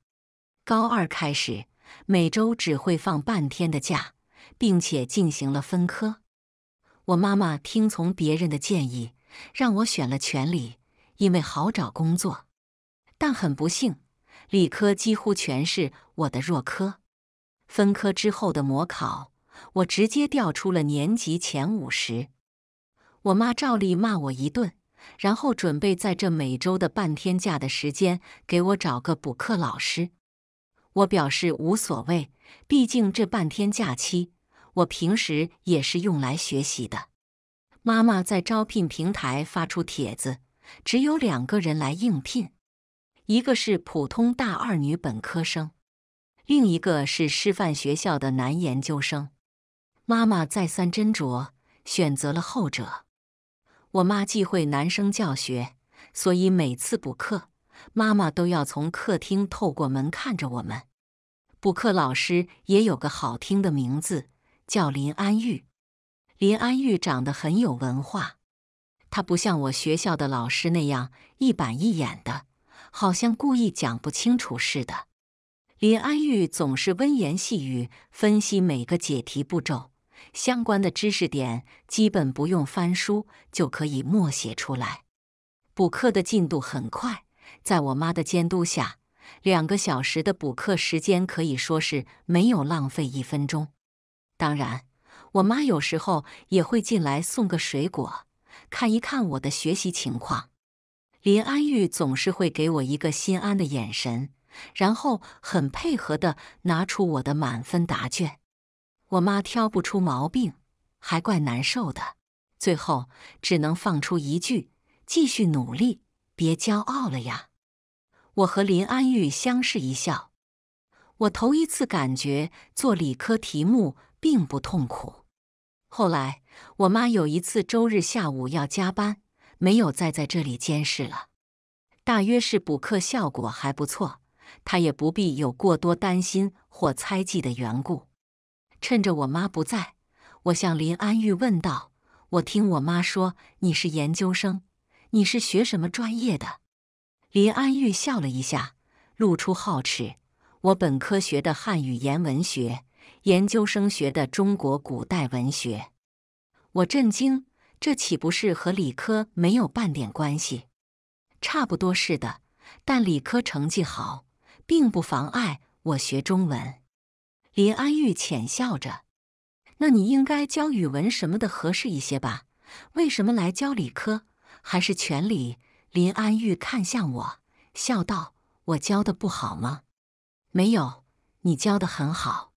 高二开始。每周只会放半天的假，并且进行了分科。我妈妈听从别人的建议，让我选了全理，因为好找工作。但很不幸，理科几乎全是我的弱科。分科之后的模考，我直接掉出了年级前五十。我妈照例骂我一顿，然后准备在这每周的半天假的时间给我找个补课老师。我表示无所谓，毕竟这半天假期，我平时也是用来学习的。妈妈在招聘平台发出帖子，只有两个人来应聘，一个是普通大二女本科生，另一个是师范学校的男研究生。妈妈再三斟酌，选择了后者。我妈忌讳男生教学，所以每次补课。妈妈都要从客厅透过门看着我们。补课老师也有个好听的名字，叫林安玉。林安玉长得很有文化，他不像我学校的老师那样一板一眼的，好像故意讲不清楚似的。林安玉总是温言细语，分析每个解题步骤相关的知识点，基本不用翻书就可以默写出来。补课的进度很快。在我妈的监督下，两个小时的补课时间可以说是没有浪费一分钟。当然，我妈有时候也会进来送个水果，看一看我的学习情况。林安玉总是会给我一个心安的眼神，然后很配合的拿出我的满分答卷。我妈挑不出毛病，还怪难受的，最后只能放出一句：“继续努力。”别骄傲了呀！我和林安玉相视一笑。我头一次感觉做理科题目并不痛苦。后来，我妈有一次周日下午要加班，没有再在这里监视了。大约是补课效果还不错，她也不必有过多担心或猜忌的缘故。趁着我妈不在，我向林安玉问道：“我听我妈说你是研究生。”你是学什么专业的？林安玉笑了一下，露出皓齿：“我本科学的汉语言文学，研究生学的中国古代文学。”我震惊：“这岂不是和理科没有半点关系？”“差不多是的，但理科成绩好，并不妨碍我学中文。”林安玉浅笑着：“那你应该教语文什么的合适一些吧？为什么来教理科？”还是全理？林安玉看向我，笑道：“我教的不好吗？没有，你教的很好。”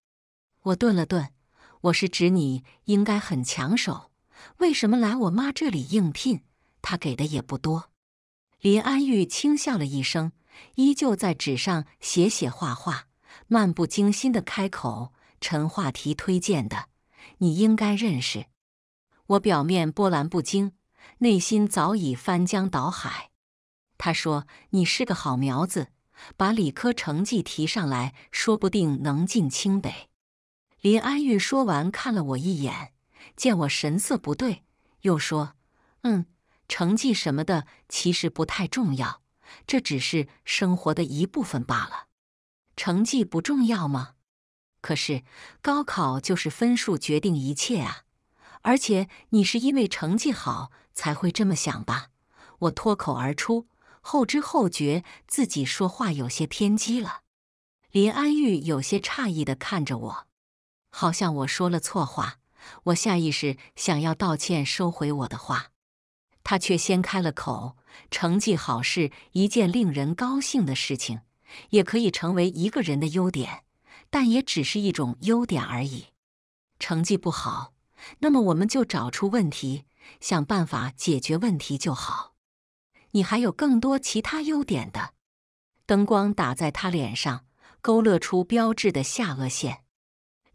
我顿了顿，我是指你应该很抢手，为什么来我妈这里应聘？她给的也不多。林安玉轻笑了一声，依旧在纸上写写画画，漫不经心的开口：“陈话题推荐的，你应该认识。”我表面波澜不惊。内心早已翻江倒海，他说：“你是个好苗子，把理科成绩提上来，说不定能进清北。”林安玉说完，看了我一眼，见我神色不对，又说：“嗯，成绩什么的其实不太重要，这只是生活的一部分罢了。成绩不重要吗？可是高考就是分数决定一切啊！而且你是因为成绩好。”才会这么想吧？我脱口而出，后知后觉自己说话有些偏激了。林安玉有些诧异地看着我，好像我说了错话。我下意识想要道歉，收回我的话，他却先开了口：“成绩好是一件令人高兴的事情，也可以成为一个人的优点，但也只是一种优点而已。成绩不好，那么我们就找出问题。”想办法解决问题就好。你还有更多其他优点的。灯光打在他脸上，勾勒出标志的下颚线。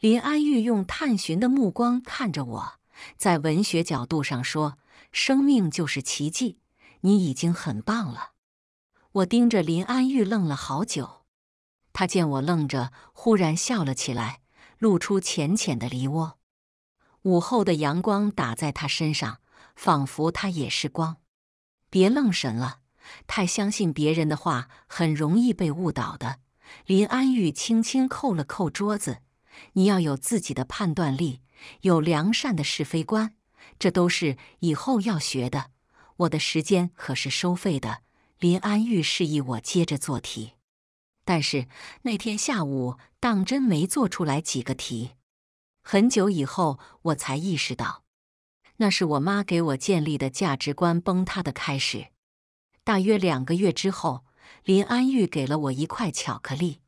林安玉用探寻的目光看着我。在文学角度上说，生命就是奇迹。你已经很棒了。我盯着林安玉愣了好久。他见我愣着，忽然笑了起来，露出浅浅的梨涡。午后的阳光打在他身上。仿佛他也是光，别愣神了。太相信别人的话，很容易被误导的。林安玉轻轻扣了扣桌子，你要有自己的判断力，有良善的是非观，这都是以后要学的。我的时间可是收费的。林安玉示意我接着做题，但是那天下午当真没做出来几个题。很久以后，我才意识到。那是我妈给我建立的价值观崩塌的开始。大约两个月之后，林安玉给了我一块巧克力。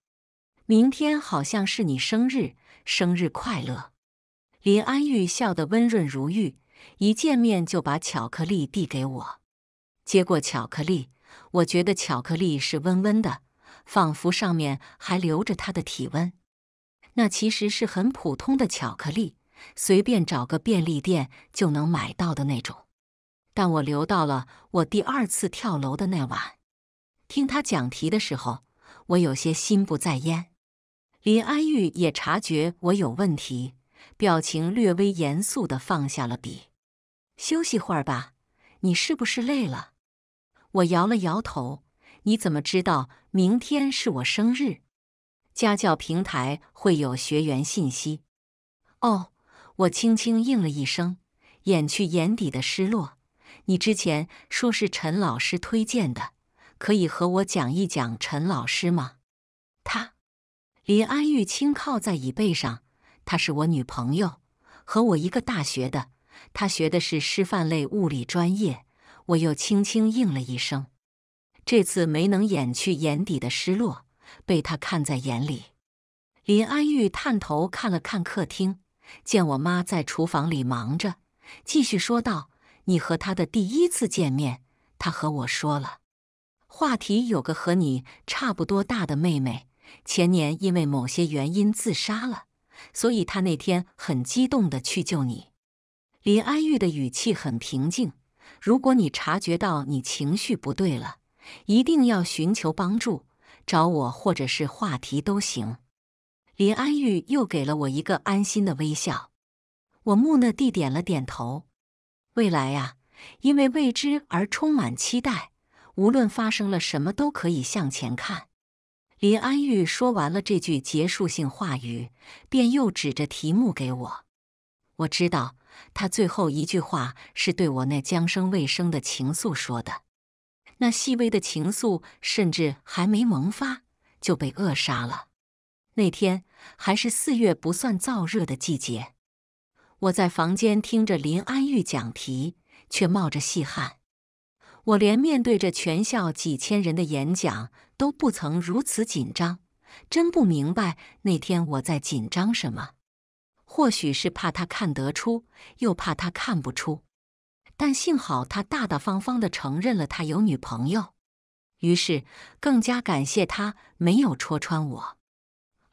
明天好像是你生日，生日快乐！林安玉笑得温润如玉，一见面就把巧克力递给我。接过巧克力，我觉得巧克力是温温的，仿佛上面还留着它的体温。那其实是很普通的巧克力。随便找个便利店就能买到的那种，但我留到了我第二次跳楼的那晚。听他讲题的时候，我有些心不在焉。林安玉也察觉我有问题，表情略微严肃地放下了笔。休息会儿吧，你是不是累了？我摇了摇头。你怎么知道明天是我生日？家教平台会有学员信息。哦。我轻轻应了一声，掩去眼底的失落。你之前说是陈老师推荐的，可以和我讲一讲陈老师吗？他，林安玉轻靠在椅背上，她是我女朋友，和我一个大学的，她学的是师范类物理专业。我又轻轻应了一声，这次没能掩去眼底的失落，被他看在眼里。林安玉探头看了看客厅。见我妈在厨房里忙着，继续说道：“你和他的第一次见面，他和我说了。话题有个和你差不多大的妹妹，前年因为某些原因自杀了，所以他那天很激动的去救你。”林安玉的语气很平静。如果你察觉到你情绪不对了，一定要寻求帮助，找我或者是话题都行。林安玉又给了我一个安心的微笑，我木讷地点了点头。未来啊，因为未知而充满期待，无论发生了什么，都可以向前看。林安玉说完了这句结束性话语，便又指着题目给我。我知道，他最后一句话是对我那将生未生的情愫说的，那细微的情愫甚至还没萌发就被扼杀了。那天还是四月不算燥热的季节，我在房间听着林安玉讲题，却冒着细汗。我连面对着全校几千人的演讲都不曾如此紧张，真不明白那天我在紧张什么。或许是怕他看得出，又怕他看不出。但幸好他大大方方的承认了他有女朋友，于是更加感谢他没有戳穿我。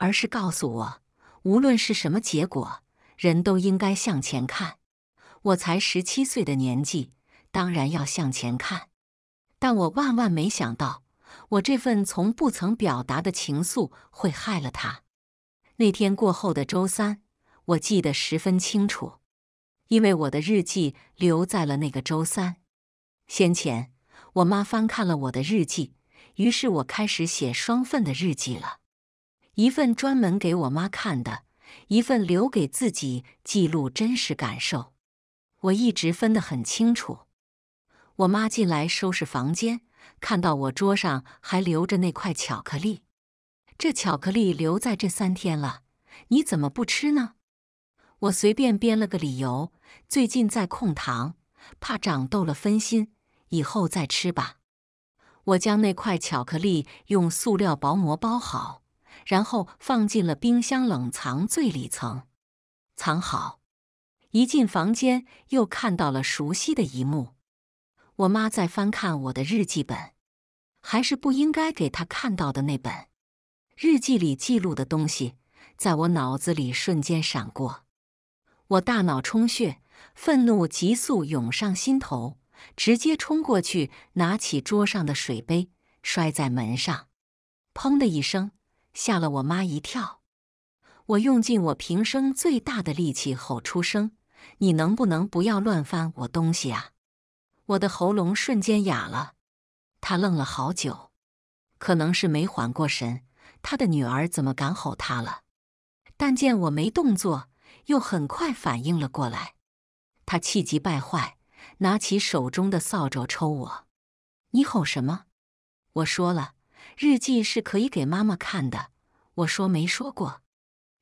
而是告诉我，无论是什么结果，人都应该向前看。我才十七岁的年纪，当然要向前看。但我万万没想到，我这份从不曾表达的情愫会害了他。那天过后的周三，我记得十分清楚，因为我的日记留在了那个周三。先前，我妈翻看了我的日记，于是我开始写双份的日记了。一份专门给我妈看的，一份留给自己记录真实感受。我一直分得很清楚。我妈进来收拾房间，看到我桌上还留着那块巧克力，这巧克力留在这三天了，你怎么不吃呢？我随便编了个理由：最近在控糖，怕长痘了分心，以后再吃吧。我将那块巧克力用塑料薄膜包好。然后放进了冰箱冷藏最里层，藏好。一进房间，又看到了熟悉的一幕：我妈在翻看我的日记本，还是不应该给她看到的那本。日记里记录的东西，在我脑子里瞬间闪过，我大脑充血，愤怒急速涌上心头，直接冲过去，拿起桌上的水杯，摔在门上，砰的一声。吓了我妈一跳，我用尽我平生最大的力气吼出声：“你能不能不要乱翻我东西啊？”我的喉咙瞬间哑了。他愣了好久，可能是没缓过神。他的女儿怎么敢吼他了？但见我没动作，又很快反应了过来。他气急败坏，拿起手中的扫帚抽我：“你吼什么？”我说了。日记是可以给妈妈看的，我说没说过，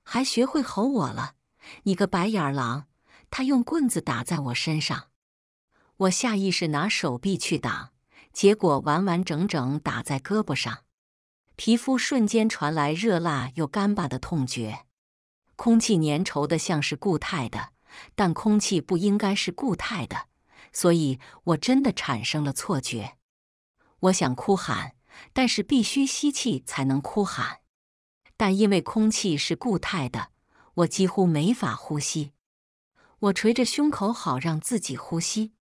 还学会吼我了，你个白眼狼！他用棍子打在我身上，我下意识拿手臂去挡，结果完完整整打在胳膊上，皮肤瞬间传来热辣又干巴的痛觉，空气粘稠的像是固态的，但空气不应该是固态的，所以我真的产生了错觉，我想哭喊。但是必须吸气才能哭喊，但因为空气是固态的，我几乎没法呼吸。我捶着胸口，好让自己呼吸。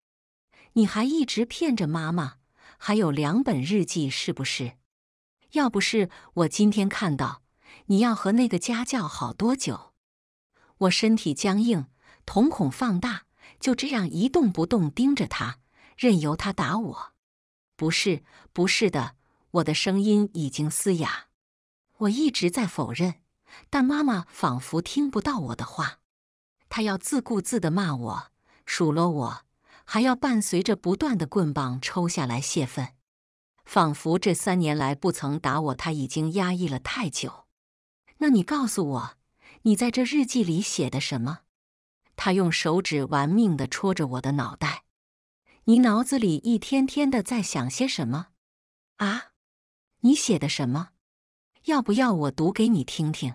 你还一直骗着妈妈，还有两本日记，是不是？要不是我今天看到，你要和那个家教好多久？我身体僵硬，瞳孔放大，就这样一动不动盯着他，任由他打我。不是，不是的。我的声音已经嘶哑，我一直在否认，但妈妈仿佛听不到我的话，她要自顾自的骂我、数落我，还要伴随着不断的棍棒抽下来泄愤，仿佛这三年来不曾打我，她已经压抑了太久。那你告诉我，你在这日记里写的什么？他用手指玩命的戳着我的脑袋，你脑子里一天天的在想些什么？啊！你写的什么？要不要我读给你听听？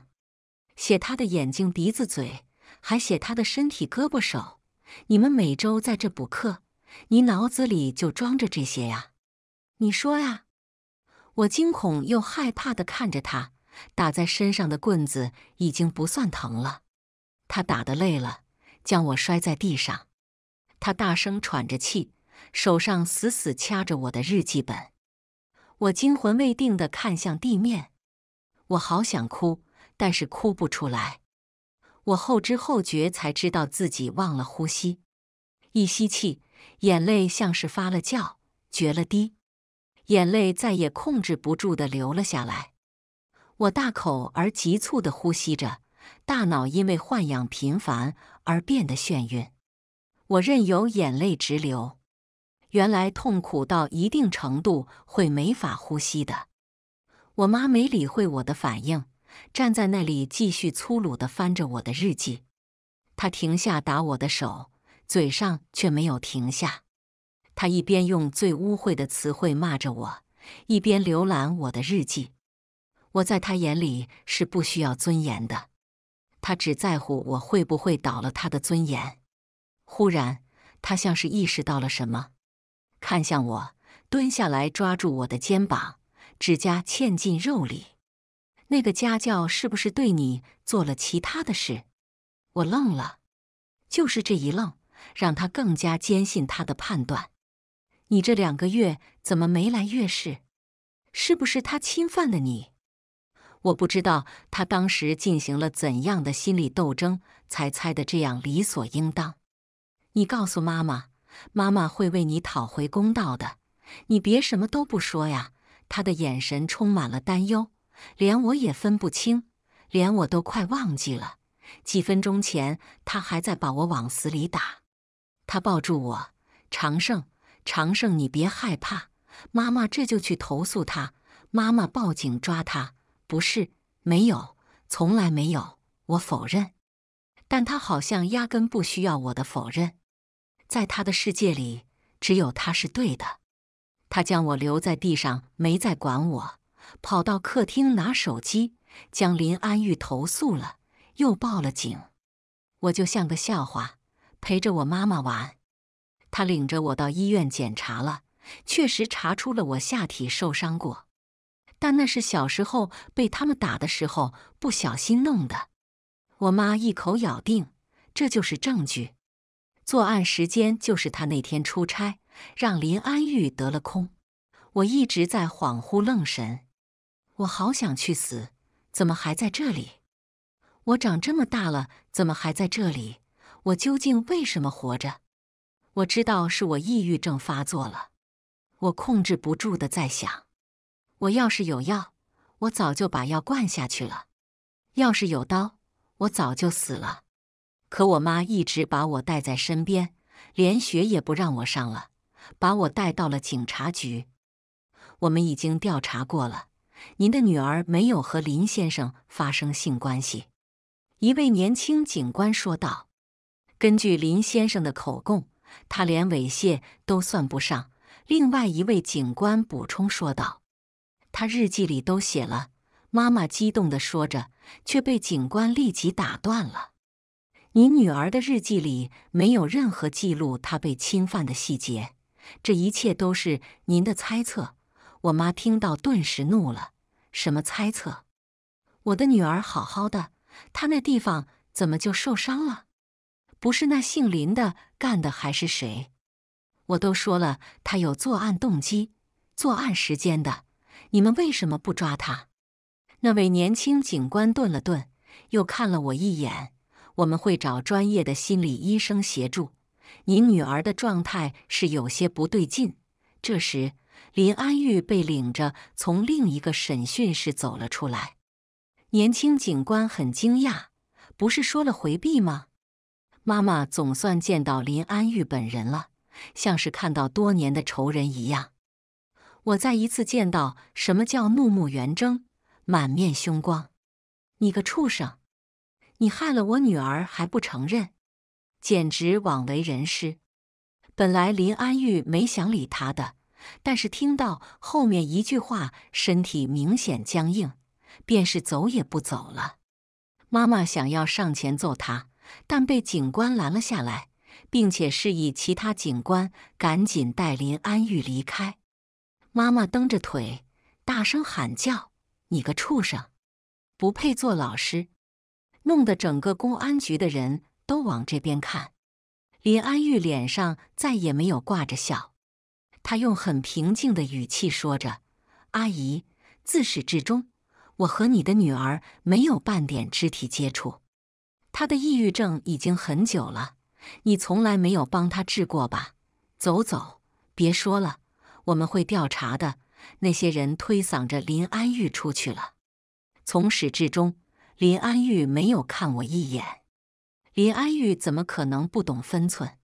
写他的眼睛、鼻子、嘴，还写他的身体、胳膊、手。你们每周在这补课，你脑子里就装着这些呀？你说呀！我惊恐又害怕的看着他，打在身上的棍子已经不算疼了。他打的累了，将我摔在地上。他大声喘着气，手上死死掐着我的日记本。我惊魂未定的看向地面，我好想哭，但是哭不出来。我后知后觉才知道自己忘了呼吸，一吸气，眼泪像是发了酵，绝了堤，眼泪再也控制不住的流了下来。我大口而急促的呼吸着，大脑因为换氧频繁而变得眩晕，我任由眼泪直流。原来痛苦到一定程度会没法呼吸的。我妈没理会我的反应，站在那里继续粗鲁的翻着我的日记。她停下打我的手，嘴上却没有停下。她一边用最污秽的词汇骂着我，一边浏览我的日记。我在她眼里是不需要尊严的，她只在乎我会不会倒了他的尊严。忽然，她像是意识到了什么。看向我，蹲下来抓住我的肩膀，指甲嵌进肉里。那个家教是不是对你做了其他的事？我愣了，就是这一愣，让他更加坚信他的判断。你这两个月怎么没来月事？是不是他侵犯了你？我不知道他当时进行了怎样的心理斗争，才猜得这样理所应当。你告诉妈妈。妈妈会为你讨回公道的，你别什么都不说呀。他的眼神充满了担忧，连我也分不清，连我都快忘记了。几分钟前，他还在把我往死里打。他抱住我，长胜，长胜，你别害怕，妈妈这就去投诉他，妈妈报警抓他。不是，没有，从来没有，我否认。但他好像压根不需要我的否认。在他的世界里，只有他是对的。他将我留在地上，没再管我，跑到客厅拿手机，将林安玉投诉了，又报了警。我就像个笑话，陪着我妈妈玩。他领着我到医院检查了，确实查出了我下体受伤过，但那是小时候被他们打的时候不小心弄的。我妈一口咬定，这就是证据。作案时间就是他那天出差，让林安玉得了空。我一直在恍惚愣神，我好想去死，怎么还在这里？我长这么大了，怎么还在这里？我究竟为什么活着？我知道是我抑郁症发作了，我控制不住的在想，我要是有药，我早就把药灌下去了；要是有刀，我早就死了。可我妈一直把我带在身边，连学也不让我上了，把我带到了警察局。我们已经调查过了，您的女儿没有和林先生发生性关系。”一位年轻警官说道。“根据林先生的口供，他连猥亵都算不上。”另外一位警官补充说道，“他日记里都写了。”妈妈激动地说着，却被警官立即打断了。您女儿的日记里没有任何记录，她被侵犯的细节。这一切都是您的猜测。我妈听到顿时怒了：“什么猜测？我的女儿好好的，她那地方怎么就受伤了？不是那姓林的干的，还是谁？我都说了，他有作案动机、作案时间的，你们为什么不抓他？”那位年轻警官顿了顿，又看了我一眼。我们会找专业的心理医生协助。你女儿的状态是有些不对劲。这时，林安玉被领着从另一个审讯室走了出来。年轻警官很惊讶：“不是说了回避吗？”妈妈总算见到林安玉本人了，像是看到多年的仇人一样。我再一次见到什么叫怒目圆睁、满面凶光。你个畜生！你害了我女儿还不承认，简直枉为人师。本来林安玉没想理他的，但是听到后面一句话，身体明显僵硬，便是走也不走了。妈妈想要上前揍他，但被警官拦了下来，并且示意其他警官赶紧带林安玉离开。妈妈蹬着腿，大声喊叫：“你个畜生，不配做老师！”弄得整个公安局的人都往这边看，林安玉脸上再也没有挂着笑。他用很平静的语气说着：“阿姨，自始至终，我和你的女儿没有半点肢体接触。她的抑郁症已经很久了，你从来没有帮她治过吧？”走走，别说了，我们会调查的。那些人推搡着林安玉出去了。从始至终。林安玉没有看我一眼。林安玉怎么可能不懂分寸？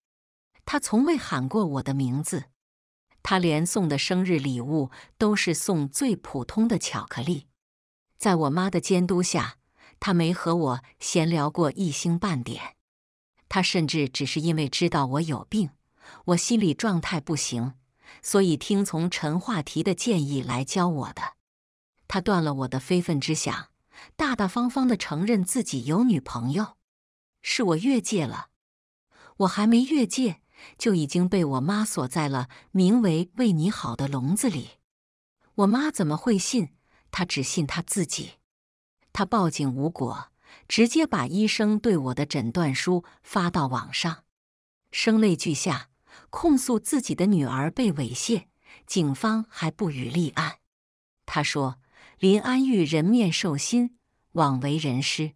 他从未喊过我的名字，他连送的生日礼物都是送最普通的巧克力。在我妈的监督下，他没和我闲聊过一星半点。他甚至只是因为知道我有病，我心理状态不行，所以听从陈话题的建议来教我的。他断了我的非分之想。大大方方的承认自己有女朋友，是我越界了。我还没越界，就已经被我妈锁在了名为“为你好”的笼子里。我妈怎么会信？她只信她自己。她报警无果，直接把医生对我的诊断书发到网上，声泪俱下控诉自己的女儿被猥亵，警方还不予立案。她说。林安玉人面兽心，枉为人师。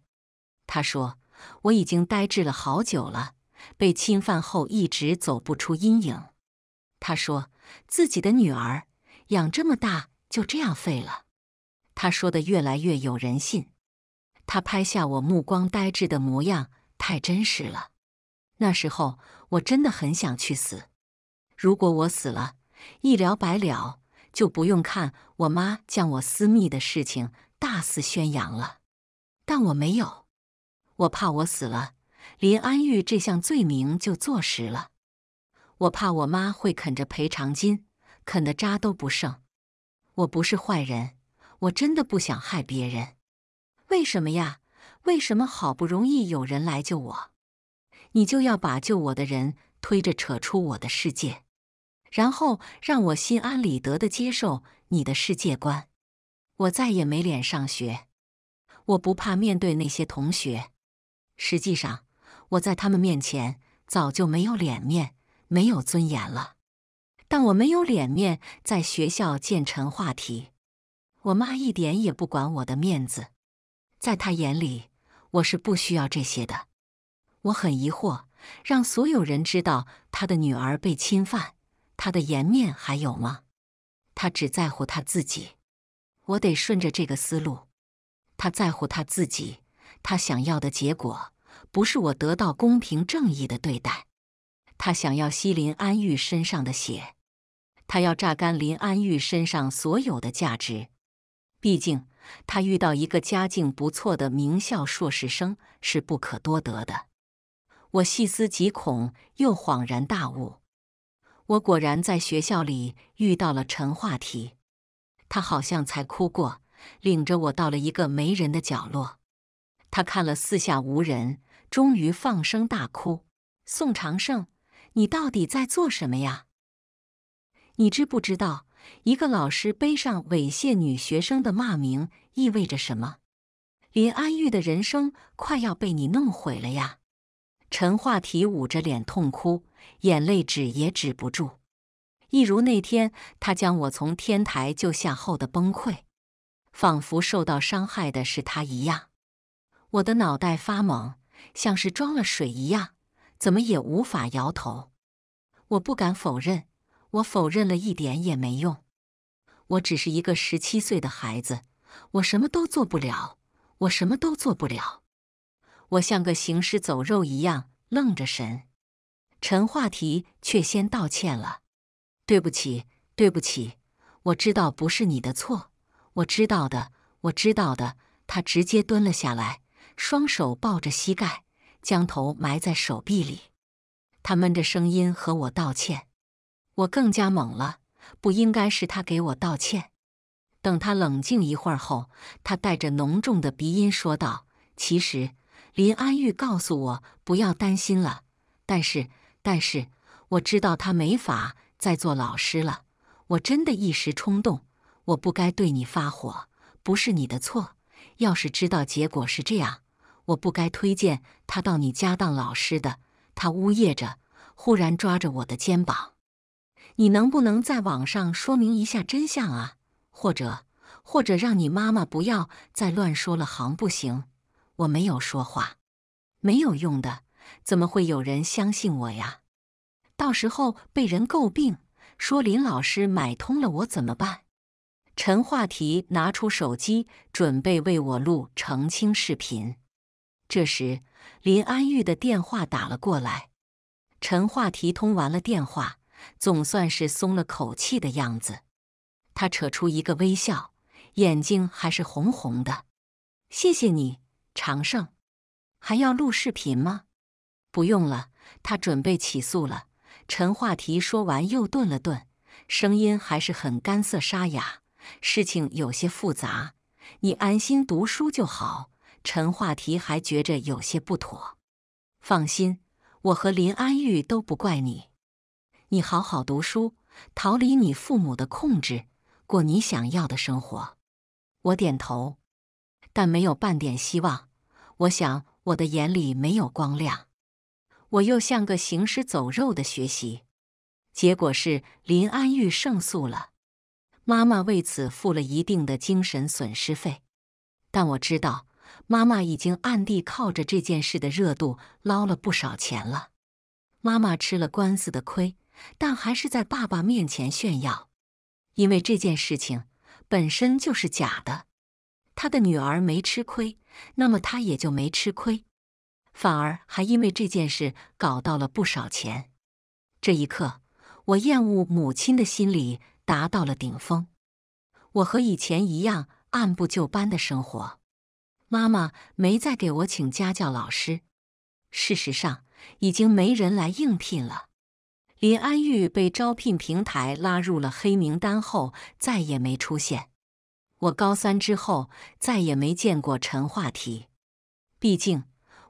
他说：“我已经呆滞了好久了，被侵犯后一直走不出阴影。”他说：“自己的女儿养这么大，就这样废了。”他说的越来越有人信。他拍下我目光呆滞的模样，太真实了。那时候我真的很想去死。如果我死了，一了百了。就不用看我妈将我私密的事情大肆宣扬了，但我没有。我怕我死了，林安玉这项罪名就坐实了。我怕我妈会啃着赔偿金，啃的渣都不剩。我不是坏人，我真的不想害别人。为什么呀？为什么好不容易有人来救我，你就要把救我的人推着扯出我的世界？然后让我心安理得的接受你的世界观，我再也没脸上学，我不怕面对那些同学，实际上我在他们面前早就没有脸面，没有尊严了，但我没有脸面在学校见陈话题，我妈一点也不管我的面子，在她眼里我是不需要这些的，我很疑惑，让所有人知道她的女儿被侵犯。他的颜面还有吗？他只在乎他自己。我得顺着这个思路。他在乎他自己，他想要的结果不是我得到公平正义的对待，他想要吸林安玉身上的血，他要榨干林安玉身上所有的价值。毕竟，他遇到一个家境不错的名校硕士生是不可多得的。我细思极恐，又恍然大悟。我果然在学校里遇到了陈话题，他好像才哭过，领着我到了一个没人的角落。他看了四下无人，终于放声大哭：“宋长胜，你到底在做什么呀？你知不知道，一个老师背上猥亵女学生的骂名意味着什么？林安玉的人生快要被你弄毁了呀！”陈话题捂着脸痛哭。眼泪止也止不住，一如那天他将我从天台救下后的崩溃，仿佛受到伤害的是他一样。我的脑袋发懵，像是装了水一样，怎么也无法摇头。我不敢否认，我否认了一点也没用。我只是一个十七岁的孩子，我什么都做不了，我什么都做不了。我像个行尸走肉一样愣着神。陈话题却先道歉了：“对不起，对不起，我知道不是你的错，我知道的，我知道的。”他直接蹲了下来，双手抱着膝盖，将头埋在手臂里。他闷着声音和我道歉，我更加懵了。不应该是他给我道歉。等他冷静一会儿后，他带着浓重的鼻音说道：“其实，林安玉告诉我不要担心了，但是……”但是我知道他没法再做老师了。我真的一时冲动，我不该对你发火，不是你的错。要是知道结果是这样，我不该推荐他到你家当老师的。他呜咽着，忽然抓着我的肩膀：“你能不能在网上说明一下真相啊？或者，或者让你妈妈不要再乱说了，行不行？”我没有说话，没有用的。怎么会有人相信我呀？到时候被人诟病，说林老师买通了我怎么办？陈话题拿出手机，准备为我录澄清视频。这时，林安玉的电话打了过来。陈话题通完了电话，总算是松了口气的样子。他扯出一个微笑，眼睛还是红红的。谢谢你，长胜。还要录视频吗？不用了，他准备起诉了。陈话题说完又顿了顿，声音还是很干涩沙哑。事情有些复杂，你安心读书就好。陈话题还觉着有些不妥。放心，我和林安玉都不怪你。你好好读书，逃离你父母的控制，过你想要的生活。我点头，但没有半点希望。我想我的眼里没有光亮。我又像个行尸走肉的学习，结果是林安玉胜诉了。妈妈为此付了一定的精神损失费，但我知道妈妈已经暗地靠着这件事的热度捞了不少钱了。妈妈吃了官司的亏，但还是在爸爸面前炫耀，因为这件事情本身就是假的。他的女儿没吃亏，那么他也就没吃亏。反而还因为这件事搞到了不少钱。这一刻，我厌恶母亲的心理达到了顶峰。我和以前一样按部就班的生活。妈妈没再给我请家教老师，事实上已经没人来应聘了。林安玉被招聘平台拉入了黑名单后，再也没出现。我高三之后再也没见过陈化体，毕竟。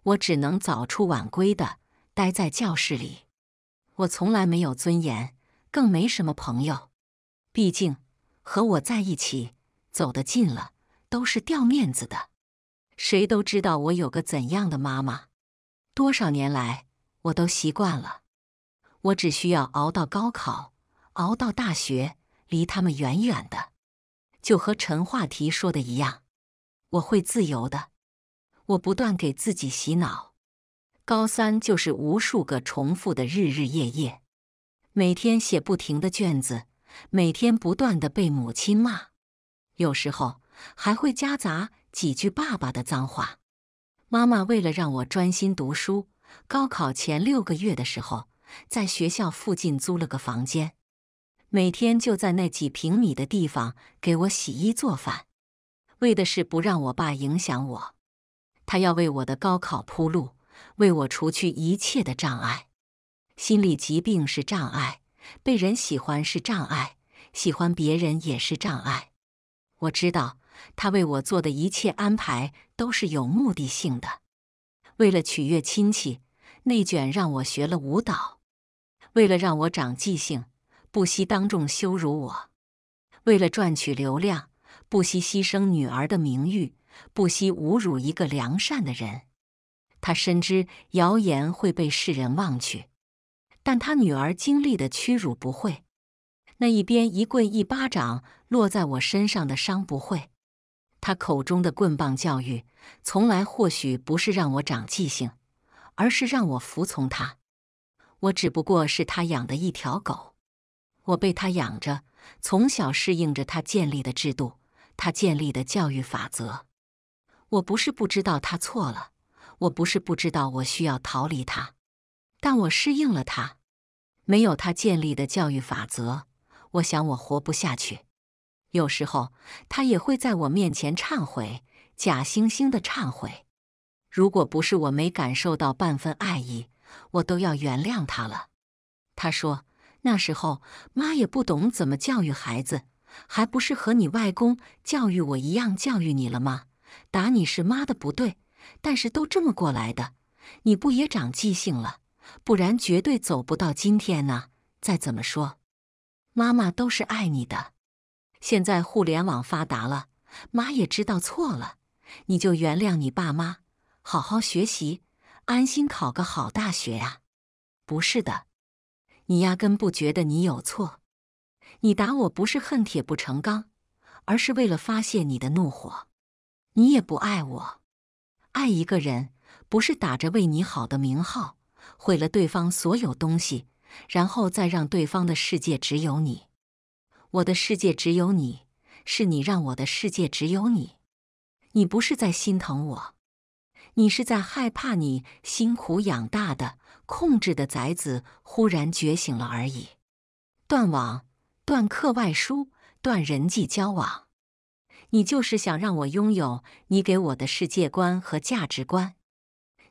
我只能早出晚归的待在教室里，我从来没有尊严，更没什么朋友。毕竟和我在一起走得近了都是掉面子的，谁都知道我有个怎样的妈妈。多少年来我都习惯了，我只需要熬到高考，熬到大学，离他们远远的。就和陈话题说的一样，我会自由的。我不断给自己洗脑，高三就是无数个重复的日日夜夜，每天写不停的卷子，每天不断的被母亲骂，有时候还会夹杂几句爸爸的脏话。妈妈为了让我专心读书，高考前六个月的时候，在学校附近租了个房间，每天就在那几平米的地方给我洗衣做饭，为的是不让我爸影响我。他要为我的高考铺路，为我除去一切的障碍。心理疾病是障碍，被人喜欢是障碍，喜欢别人也是障碍。我知道他为我做的一切安排都是有目的性的。为了取悦亲戚，内卷让我学了舞蹈；为了让我长记性，不惜当众羞辱我；为了赚取流量，不惜牺牲女儿的名誉。不惜侮辱一个良善的人，他深知谣言会被世人忘却，但他女儿经历的屈辱不会，那一边一棍一巴掌落在我身上的伤不会。他口中的棍棒教育，从来或许不是让我长记性，而是让我服从他。我只不过是他养的一条狗，我被他养着，从小适应着他建立的制度，他建立的教育法则。我不是不知道他错了，我不是不知道我需要逃离他，但我适应了他，没有他建立的教育法则，我想我活不下去。有时候他也会在我面前忏悔，假惺惺的忏悔。如果不是我没感受到半分爱意，我都要原谅他了。他说：“那时候妈也不懂怎么教育孩子，还不是和你外公教育我一样教育你了吗？”打你是妈的不对，但是都这么过来的，你不也长记性了？不然绝对走不到今天呢。再怎么说，妈妈都是爱你的。现在互联网发达了，妈也知道错了，你就原谅你爸妈，好好学习，安心考个好大学啊！不是的，你压根不觉得你有错，你打我不是恨铁不成钢，而是为了发泄你的怒火。你也不爱我，爱一个人不是打着为你好的名号，毁了对方所有东西，然后再让对方的世界只有你，我的世界只有你，是你让我的世界只有你。你不是在心疼我，你是在害怕你辛苦养大的、控制的崽子忽然觉醒了而已。断网、断课外书、断人际交往。你就是想让我拥有你给我的世界观和价值观，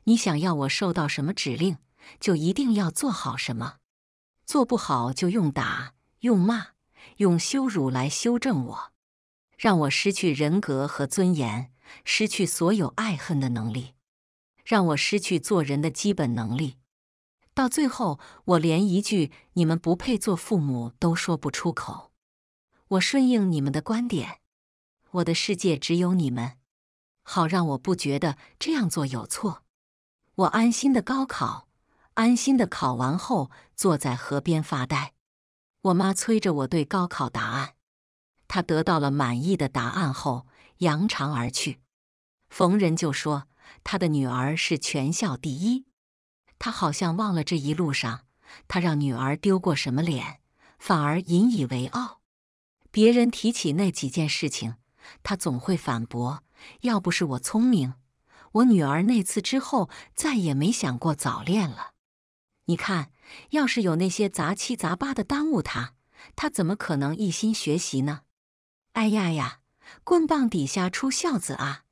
你想要我受到什么指令，就一定要做好什么，做不好就用打、用骂、用羞辱来修正我，让我失去人格和尊严，失去所有爱恨的能力，让我失去做人的基本能力，到最后我连一句“你们不配做父母”都说不出口。我顺应你们的观点。我的世界只有你们，好让我不觉得这样做有错。我安心的高考，安心的考完后坐在河边发呆。我妈催着我对高考答案，她得到了满意的答案后扬长而去。逢人就说她的女儿是全校第一。她好像忘了这一路上她让女儿丢过什么脸，反而引以为傲。别人提起那几件事情。他总会反驳：“要不是我聪明，我女儿那次之后再也没想过早恋了。你看，要是有那些杂七杂八的耽误她，她怎么可能一心学习呢？哎呀呀，棍棒底下出孝子啊！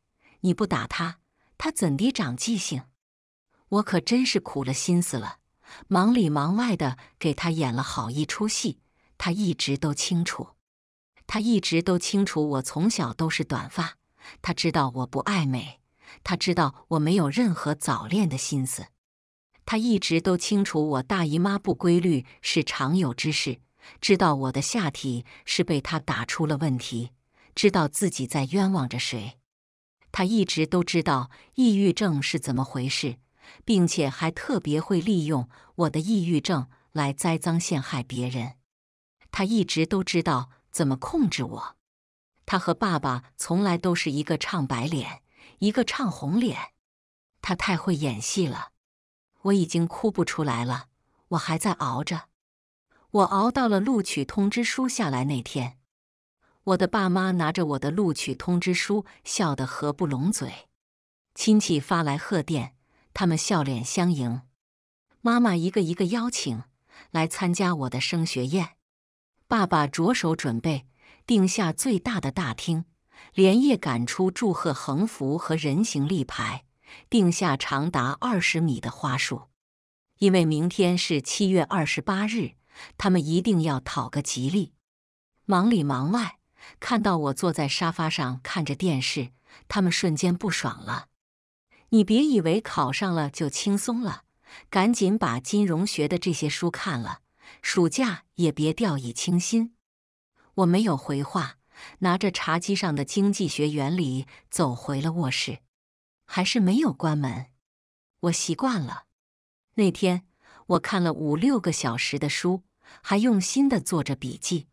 你不打他，他怎地长记性？我可真是苦了心思了，忙里忙外的给他演了好一出戏，他一直都清楚。”他一直都清楚，我从小都是短发。他知道我不爱美，他知道我没有任何早恋的心思。他一直都清楚，我大姨妈不规律是常有之事，知道我的下体是被他打出了问题，知道自己在冤枉着谁。他一直都知道抑郁症是怎么回事，并且还特别会利用我的抑郁症来栽赃陷害别人。他一直都知道。怎么控制我？他和爸爸从来都是一个唱白脸，一个唱红脸。他太会演戏了，我已经哭不出来了。我还在熬着，我熬到了录取通知书下来那天。我的爸妈拿着我的录取通知书，笑得合不拢嘴。亲戚发来贺电，他们笑脸相迎。妈妈一个一个邀请来参加我的升学宴。爸爸着手准备，定下最大的大厅，连夜赶出祝贺横幅和人形立牌，定下长达二十米的花束。因为明天是七月二十八日，他们一定要讨个吉利。忙里忙外，看到我坐在沙发上看着电视，他们瞬间不爽了。你别以为考上了就轻松了，赶紧把金融学的这些书看了。暑假也别掉以轻心。我没有回话，拿着茶几上的《经济学原理》走回了卧室，还是没有关门。我习惯了。那天我看了五六个小时的书，还用心的做着笔记。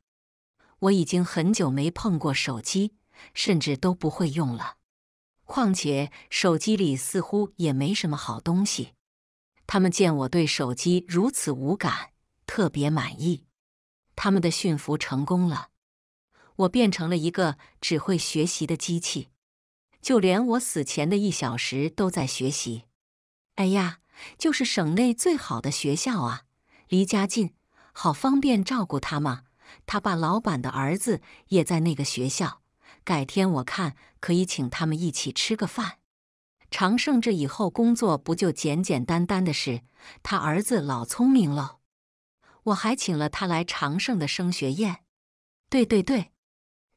我已经很久没碰过手机，甚至都不会用了。况且手机里似乎也没什么好东西。他们见我对手机如此无感。特别满意，他们的驯服成功了。我变成了一个只会学习的机器，就连我死前的一小时都在学习。哎呀，就是省内最好的学校啊，离家近，好方便照顾他嘛。他爸老板的儿子也在那个学校，改天我看可以请他们一起吃个饭。长胜这以后工作不就简简单单的事？他儿子老聪明了。我还请了他来长盛的升学宴，对对对，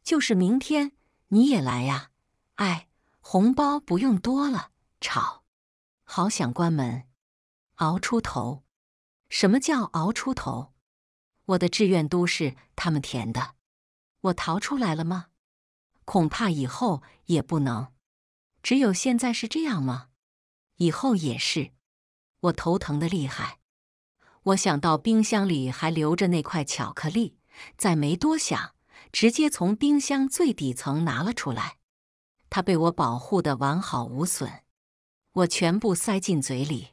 就是明天，你也来呀！哎，红包不用多了，吵，好想关门，熬出头。什么叫熬出头？我的志愿都是他们填的，我逃出来了吗？恐怕以后也不能，只有现在是这样吗？以后也是。我头疼的厉害。我想到冰箱里还留着那块巧克力，再没多想，直接从冰箱最底层拿了出来。它被我保护的完好无损，我全部塞进嘴里。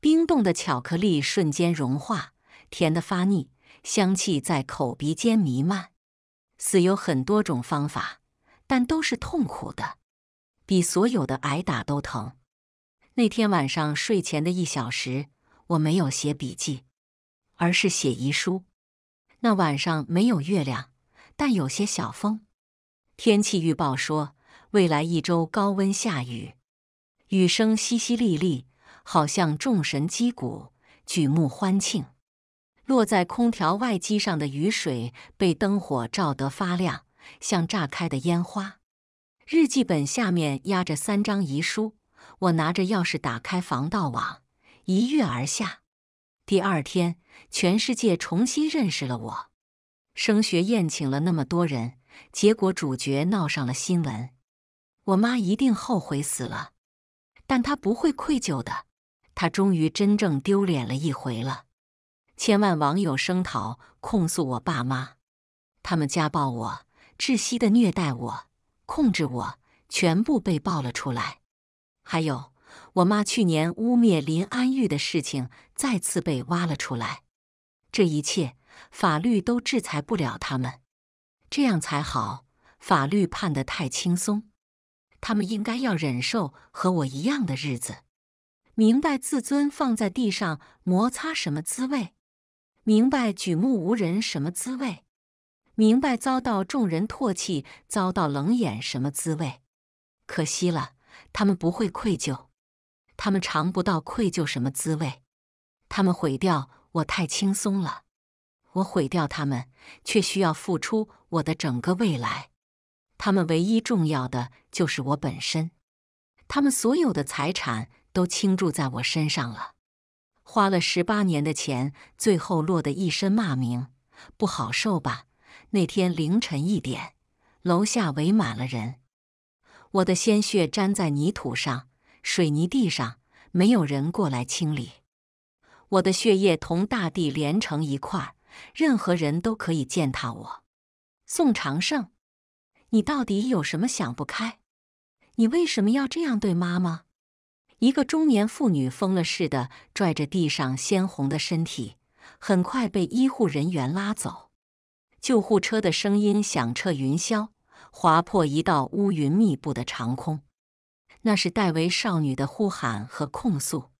冰冻的巧克力瞬间融化，甜的发腻，香气在口鼻间弥漫。死有很多种方法，但都是痛苦的，比所有的挨打都疼。那天晚上睡前的一小时。我没有写笔记，而是写遗书。那晚上没有月亮，但有些小风。天气预报说未来一周高温下雨，雨声淅淅沥沥，好像众神击鼓举目欢庆。落在空调外机上的雨水被灯火照得发亮，像炸开的烟花。日记本下面压着三张遗书，我拿着钥匙打开防盗网。一跃而下。第二天，全世界重新认识了我。升学宴请了那么多人，结果主角闹上了新闻。我妈一定后悔死了，但她不会愧疚的。她终于真正丢脸了一回了。千万网友声讨控诉我爸妈，他们家暴我、窒息的虐待我、控制我，全部被爆了出来。还有。我妈去年污蔑林安玉的事情再次被挖了出来，这一切法律都制裁不了他们，这样才好。法律判得太轻松，他们应该要忍受和我一样的日子，明白自尊放在地上摩擦什么滋味，明白举目无人什么滋味，明白遭到众人唾弃、遭到冷眼什么滋味。可惜了，他们不会愧疚。他们尝不到愧疚什么滋味，他们毁掉我太轻松了，我毁掉他们却需要付出我的整个未来。他们唯一重要的就是我本身，他们所有的财产都倾注在我身上了，花了十八年的钱，最后落得一身骂名，不好受吧？那天凌晨一点，楼下围满了人，我的鲜血沾在泥土上。水泥地上没有人过来清理，我的血液同大地连成一块，任何人都可以践踏我。宋长胜，你到底有什么想不开？你为什么要这样对妈妈？一个中年妇女疯了似的拽着地上鲜红的身体，很快被医护人员拉走。救护车的声音响彻云霄，划破一道乌云密布的长空。那是戴维少女的呼喊和控诉。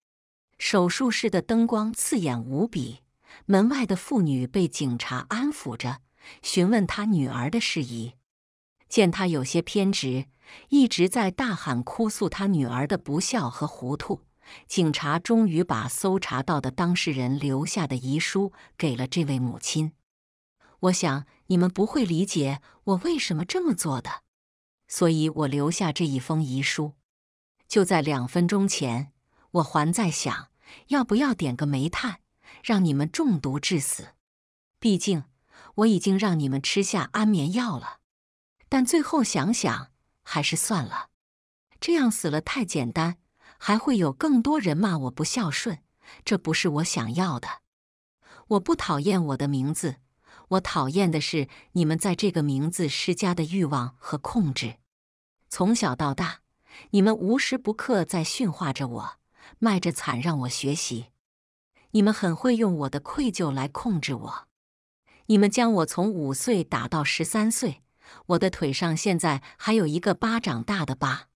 手术室的灯光刺眼无比，门外的妇女被警察安抚着，询问她女儿的事宜。见她有些偏执，一直在大喊哭诉她女儿的不孝和糊涂。警察终于把搜查到的当事人留下的遗书给了这位母亲。我想你们不会理解我为什么这么做的，所以我留下这一封遗书。就在两分钟前，我还在想要不要点个煤炭让你们中毒致死。毕竟我已经让你们吃下安眠药了，但最后想想还是算了。这样死了太简单，还会有更多人骂我不孝顺，这不是我想要的。我不讨厌我的名字，我讨厌的是你们在这个名字施加的欲望和控制。从小到大。你们无时不刻在驯化着我，卖着惨让我学习。你们很会用我的愧疚来控制我。你们将我从五岁打到十三岁，我的腿上现在还有一个巴掌大的疤。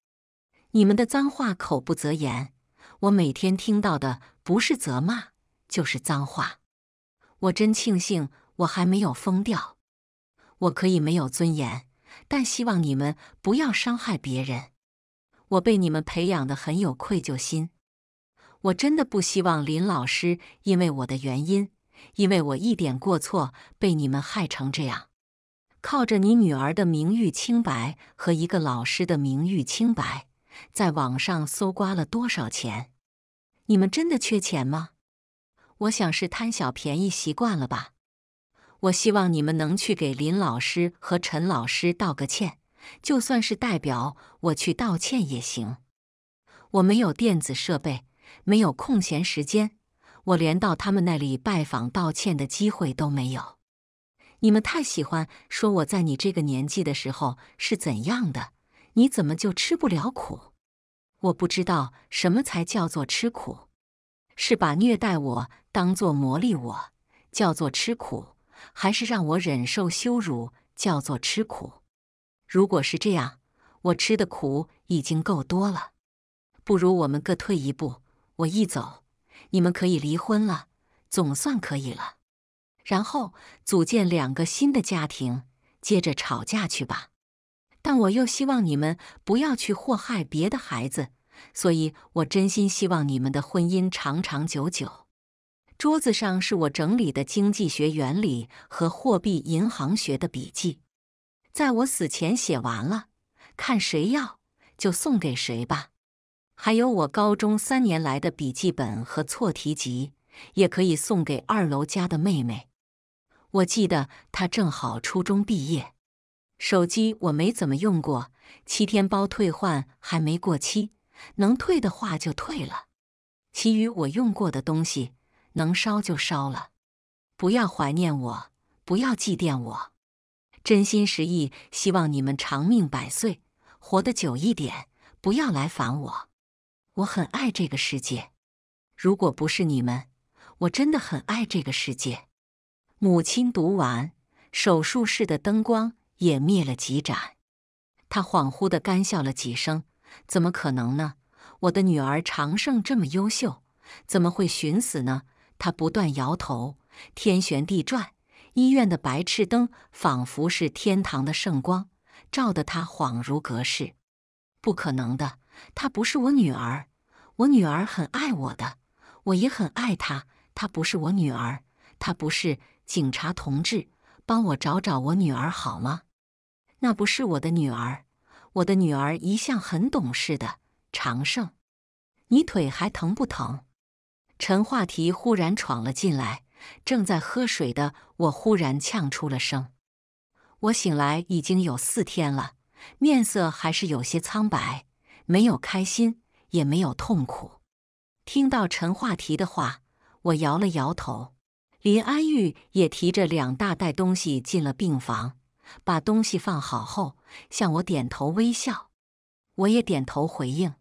你们的脏话口不择言，我每天听到的不是责骂就是脏话。我真庆幸我还没有疯掉。我可以没有尊严，但希望你们不要伤害别人。我被你们培养的很有愧疚心，我真的不希望林老师因为我的原因，因为我一点过错被你们害成这样。靠着你女儿的名誉清白和一个老师的名誉清白，在网上搜刮了多少钱？你们真的缺钱吗？我想是贪小便宜习惯了吧。我希望你们能去给林老师和陈老师道个歉。就算是代表我去道歉也行。我没有电子设备，没有空闲时间，我连到他们那里拜访道歉的机会都没有。你们太喜欢说我在你这个年纪的时候是怎样的，你怎么就吃不了苦？我不知道什么才叫做吃苦，是把虐待我当做磨砺我叫做吃苦，还是让我忍受羞辱叫做吃苦？如果是这样，我吃的苦已经够多了，不如我们各退一步。我一走，你们可以离婚了，总算可以了。然后组建两个新的家庭，接着吵架去吧。但我又希望你们不要去祸害别的孩子，所以我真心希望你们的婚姻长长久久。桌子上是我整理的经济学原理和货币银行学的笔记。在我死前写完了，看谁要就送给谁吧。还有我高中三年来的笔记本和错题集，也可以送给二楼家的妹妹。我记得她正好初中毕业。手机我没怎么用过，七天包退换还没过期，能退的话就退了。其余我用过的东西，能烧就烧了。不要怀念我，不要祭奠我。真心实意希望你们长命百岁，活得久一点，不要来烦我。我很爱这个世界，如果不是你们，我真的很爱这个世界。母亲读完，手术室的灯光也灭了几盏。她恍惚地干笑了几声：“怎么可能呢？我的女儿常胜这么优秀，怎么会寻死呢？”她不断摇头，天旋地转。医院的白炽灯仿佛是天堂的圣光，照得他恍如隔世。不可能的，她不是我女儿。我女儿很爱我的，我也很爱她。她不是我女儿，她不是警察同志。帮我找找我女儿好吗？那不是我的女儿，我的女儿一向很懂事的。长胜，你腿还疼不疼？陈话题忽然闯了进来。正在喝水的我忽然呛出了声。我醒来已经有四天了，面色还是有些苍白，没有开心，也没有痛苦。听到陈化提的话，我摇了摇头。林安玉也提着两大袋东西进了病房，把东西放好后，向我点头微笑。我也点头回应。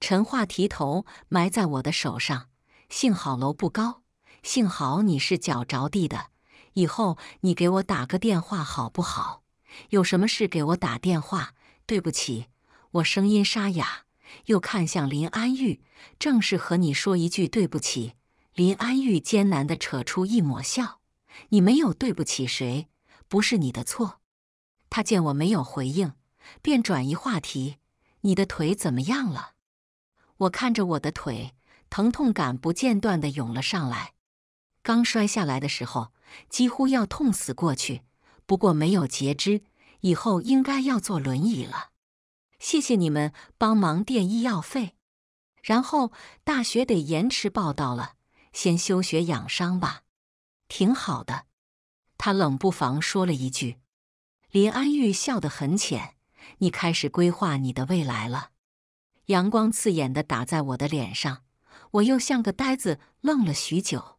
陈化提头埋在我的手上，幸好楼不高。幸好你是脚着地的，以后你给我打个电话好不好？有什么事给我打电话。对不起，我声音沙哑，又看向林安玉，正式和你说一句对不起。林安玉艰难地扯出一抹笑：“你没有对不起谁，不是你的错。”他见我没有回应，便转移话题：“你的腿怎么样了？”我看着我的腿，疼痛感不间断地涌了上来。刚摔下来的时候，几乎要痛死过去。不过没有截肢，以后应该要坐轮椅了。谢谢你们帮忙垫医药费。然后大学得延迟报道了，先休学养伤吧。挺好的。他冷不防说了一句：“林安玉笑得很浅。”你开始规划你的未来了。阳光刺眼的打在我的脸上，我又像个呆子，愣了许久。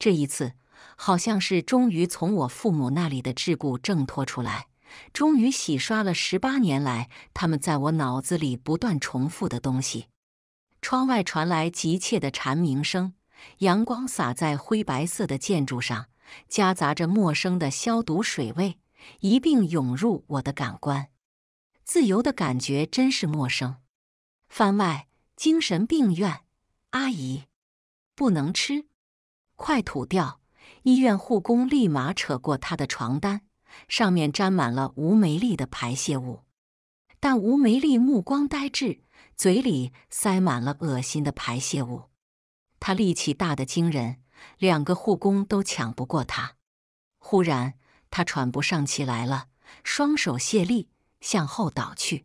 这一次，好像是终于从我父母那里的桎梏挣脱出来，终于洗刷了十八年来他们在我脑子里不断重复的东西。窗外传来急切的蝉鸣声，阳光洒在灰白色的建筑上，夹杂着陌生的消毒水味，一并涌入我的感官。自由的感觉真是陌生。番外：精神病院，阿姨，不能吃。快吐掉！医院护工立马扯过他的床单，上面沾满了吴梅丽的排泄物。但吴梅丽目光呆滞，嘴里塞满了恶心的排泄物。他力气大得惊人，两个护工都抢不过他。忽然，他喘不上气来了，双手泄力，向后倒去。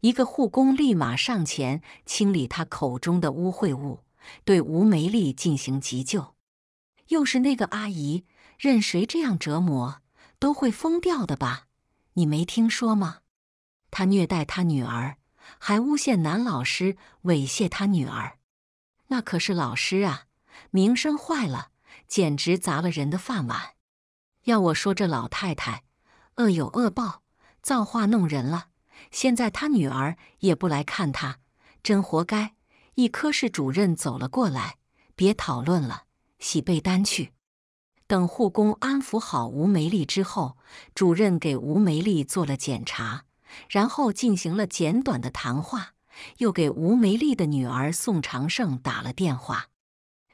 一个护工立马上前清理他口中的污秽物，对吴梅丽进行急救。又是那个阿姨，任谁这样折磨都会疯掉的吧？你没听说吗？她虐待她女儿，还诬陷男老师猥亵她女儿，那可是老师啊，名声坏了，简直砸了人的饭碗。要我说，这老太太恶有恶报，造化弄人了。现在她女儿也不来看她，真活该。一科室主任走了过来，别讨论了。洗被单去。等护工安抚好吴梅丽之后，主任给吴梅丽做了检查，然后进行了简短的谈话，又给吴梅丽的女儿宋长胜打了电话。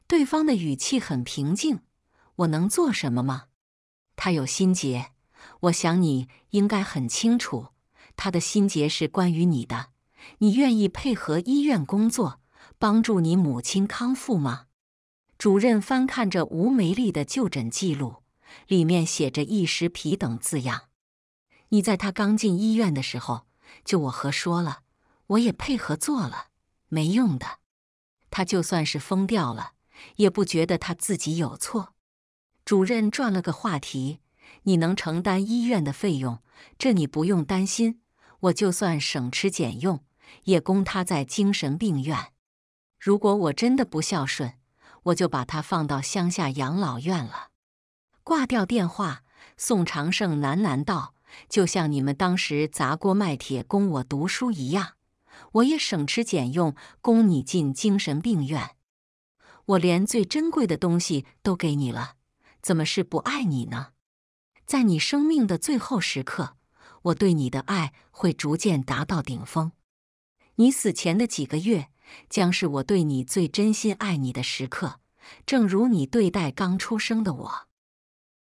对方的语气很平静：“我能做什么吗？他有心结，我想你应该很清楚，他的心结是关于你的。你愿意配合医院工作，帮助你母亲康复吗？”主任翻看着吴梅丽的就诊记录，里面写着“异食癖”等字样。你在他刚进医院的时候，就我和说了，我也配合做了，没用的。他就算是疯掉了，也不觉得他自己有错。主任转了个话题：“你能承担医院的费用，这你不用担心。我就算省吃俭用，也供他在精神病院。如果我真的不孝顺。”我就把他放到乡下养老院了。挂掉电话，宋长胜喃喃道：“就像你们当时砸锅卖铁供我读书一样，我也省吃俭用供你进精神病院。我连最珍贵的东西都给你了，怎么是不爱你呢？在你生命的最后时刻，我对你的爱会逐渐达到顶峰。你死前的几个月。”将是我对你最真心爱你的时刻，正如你对待刚出生的我。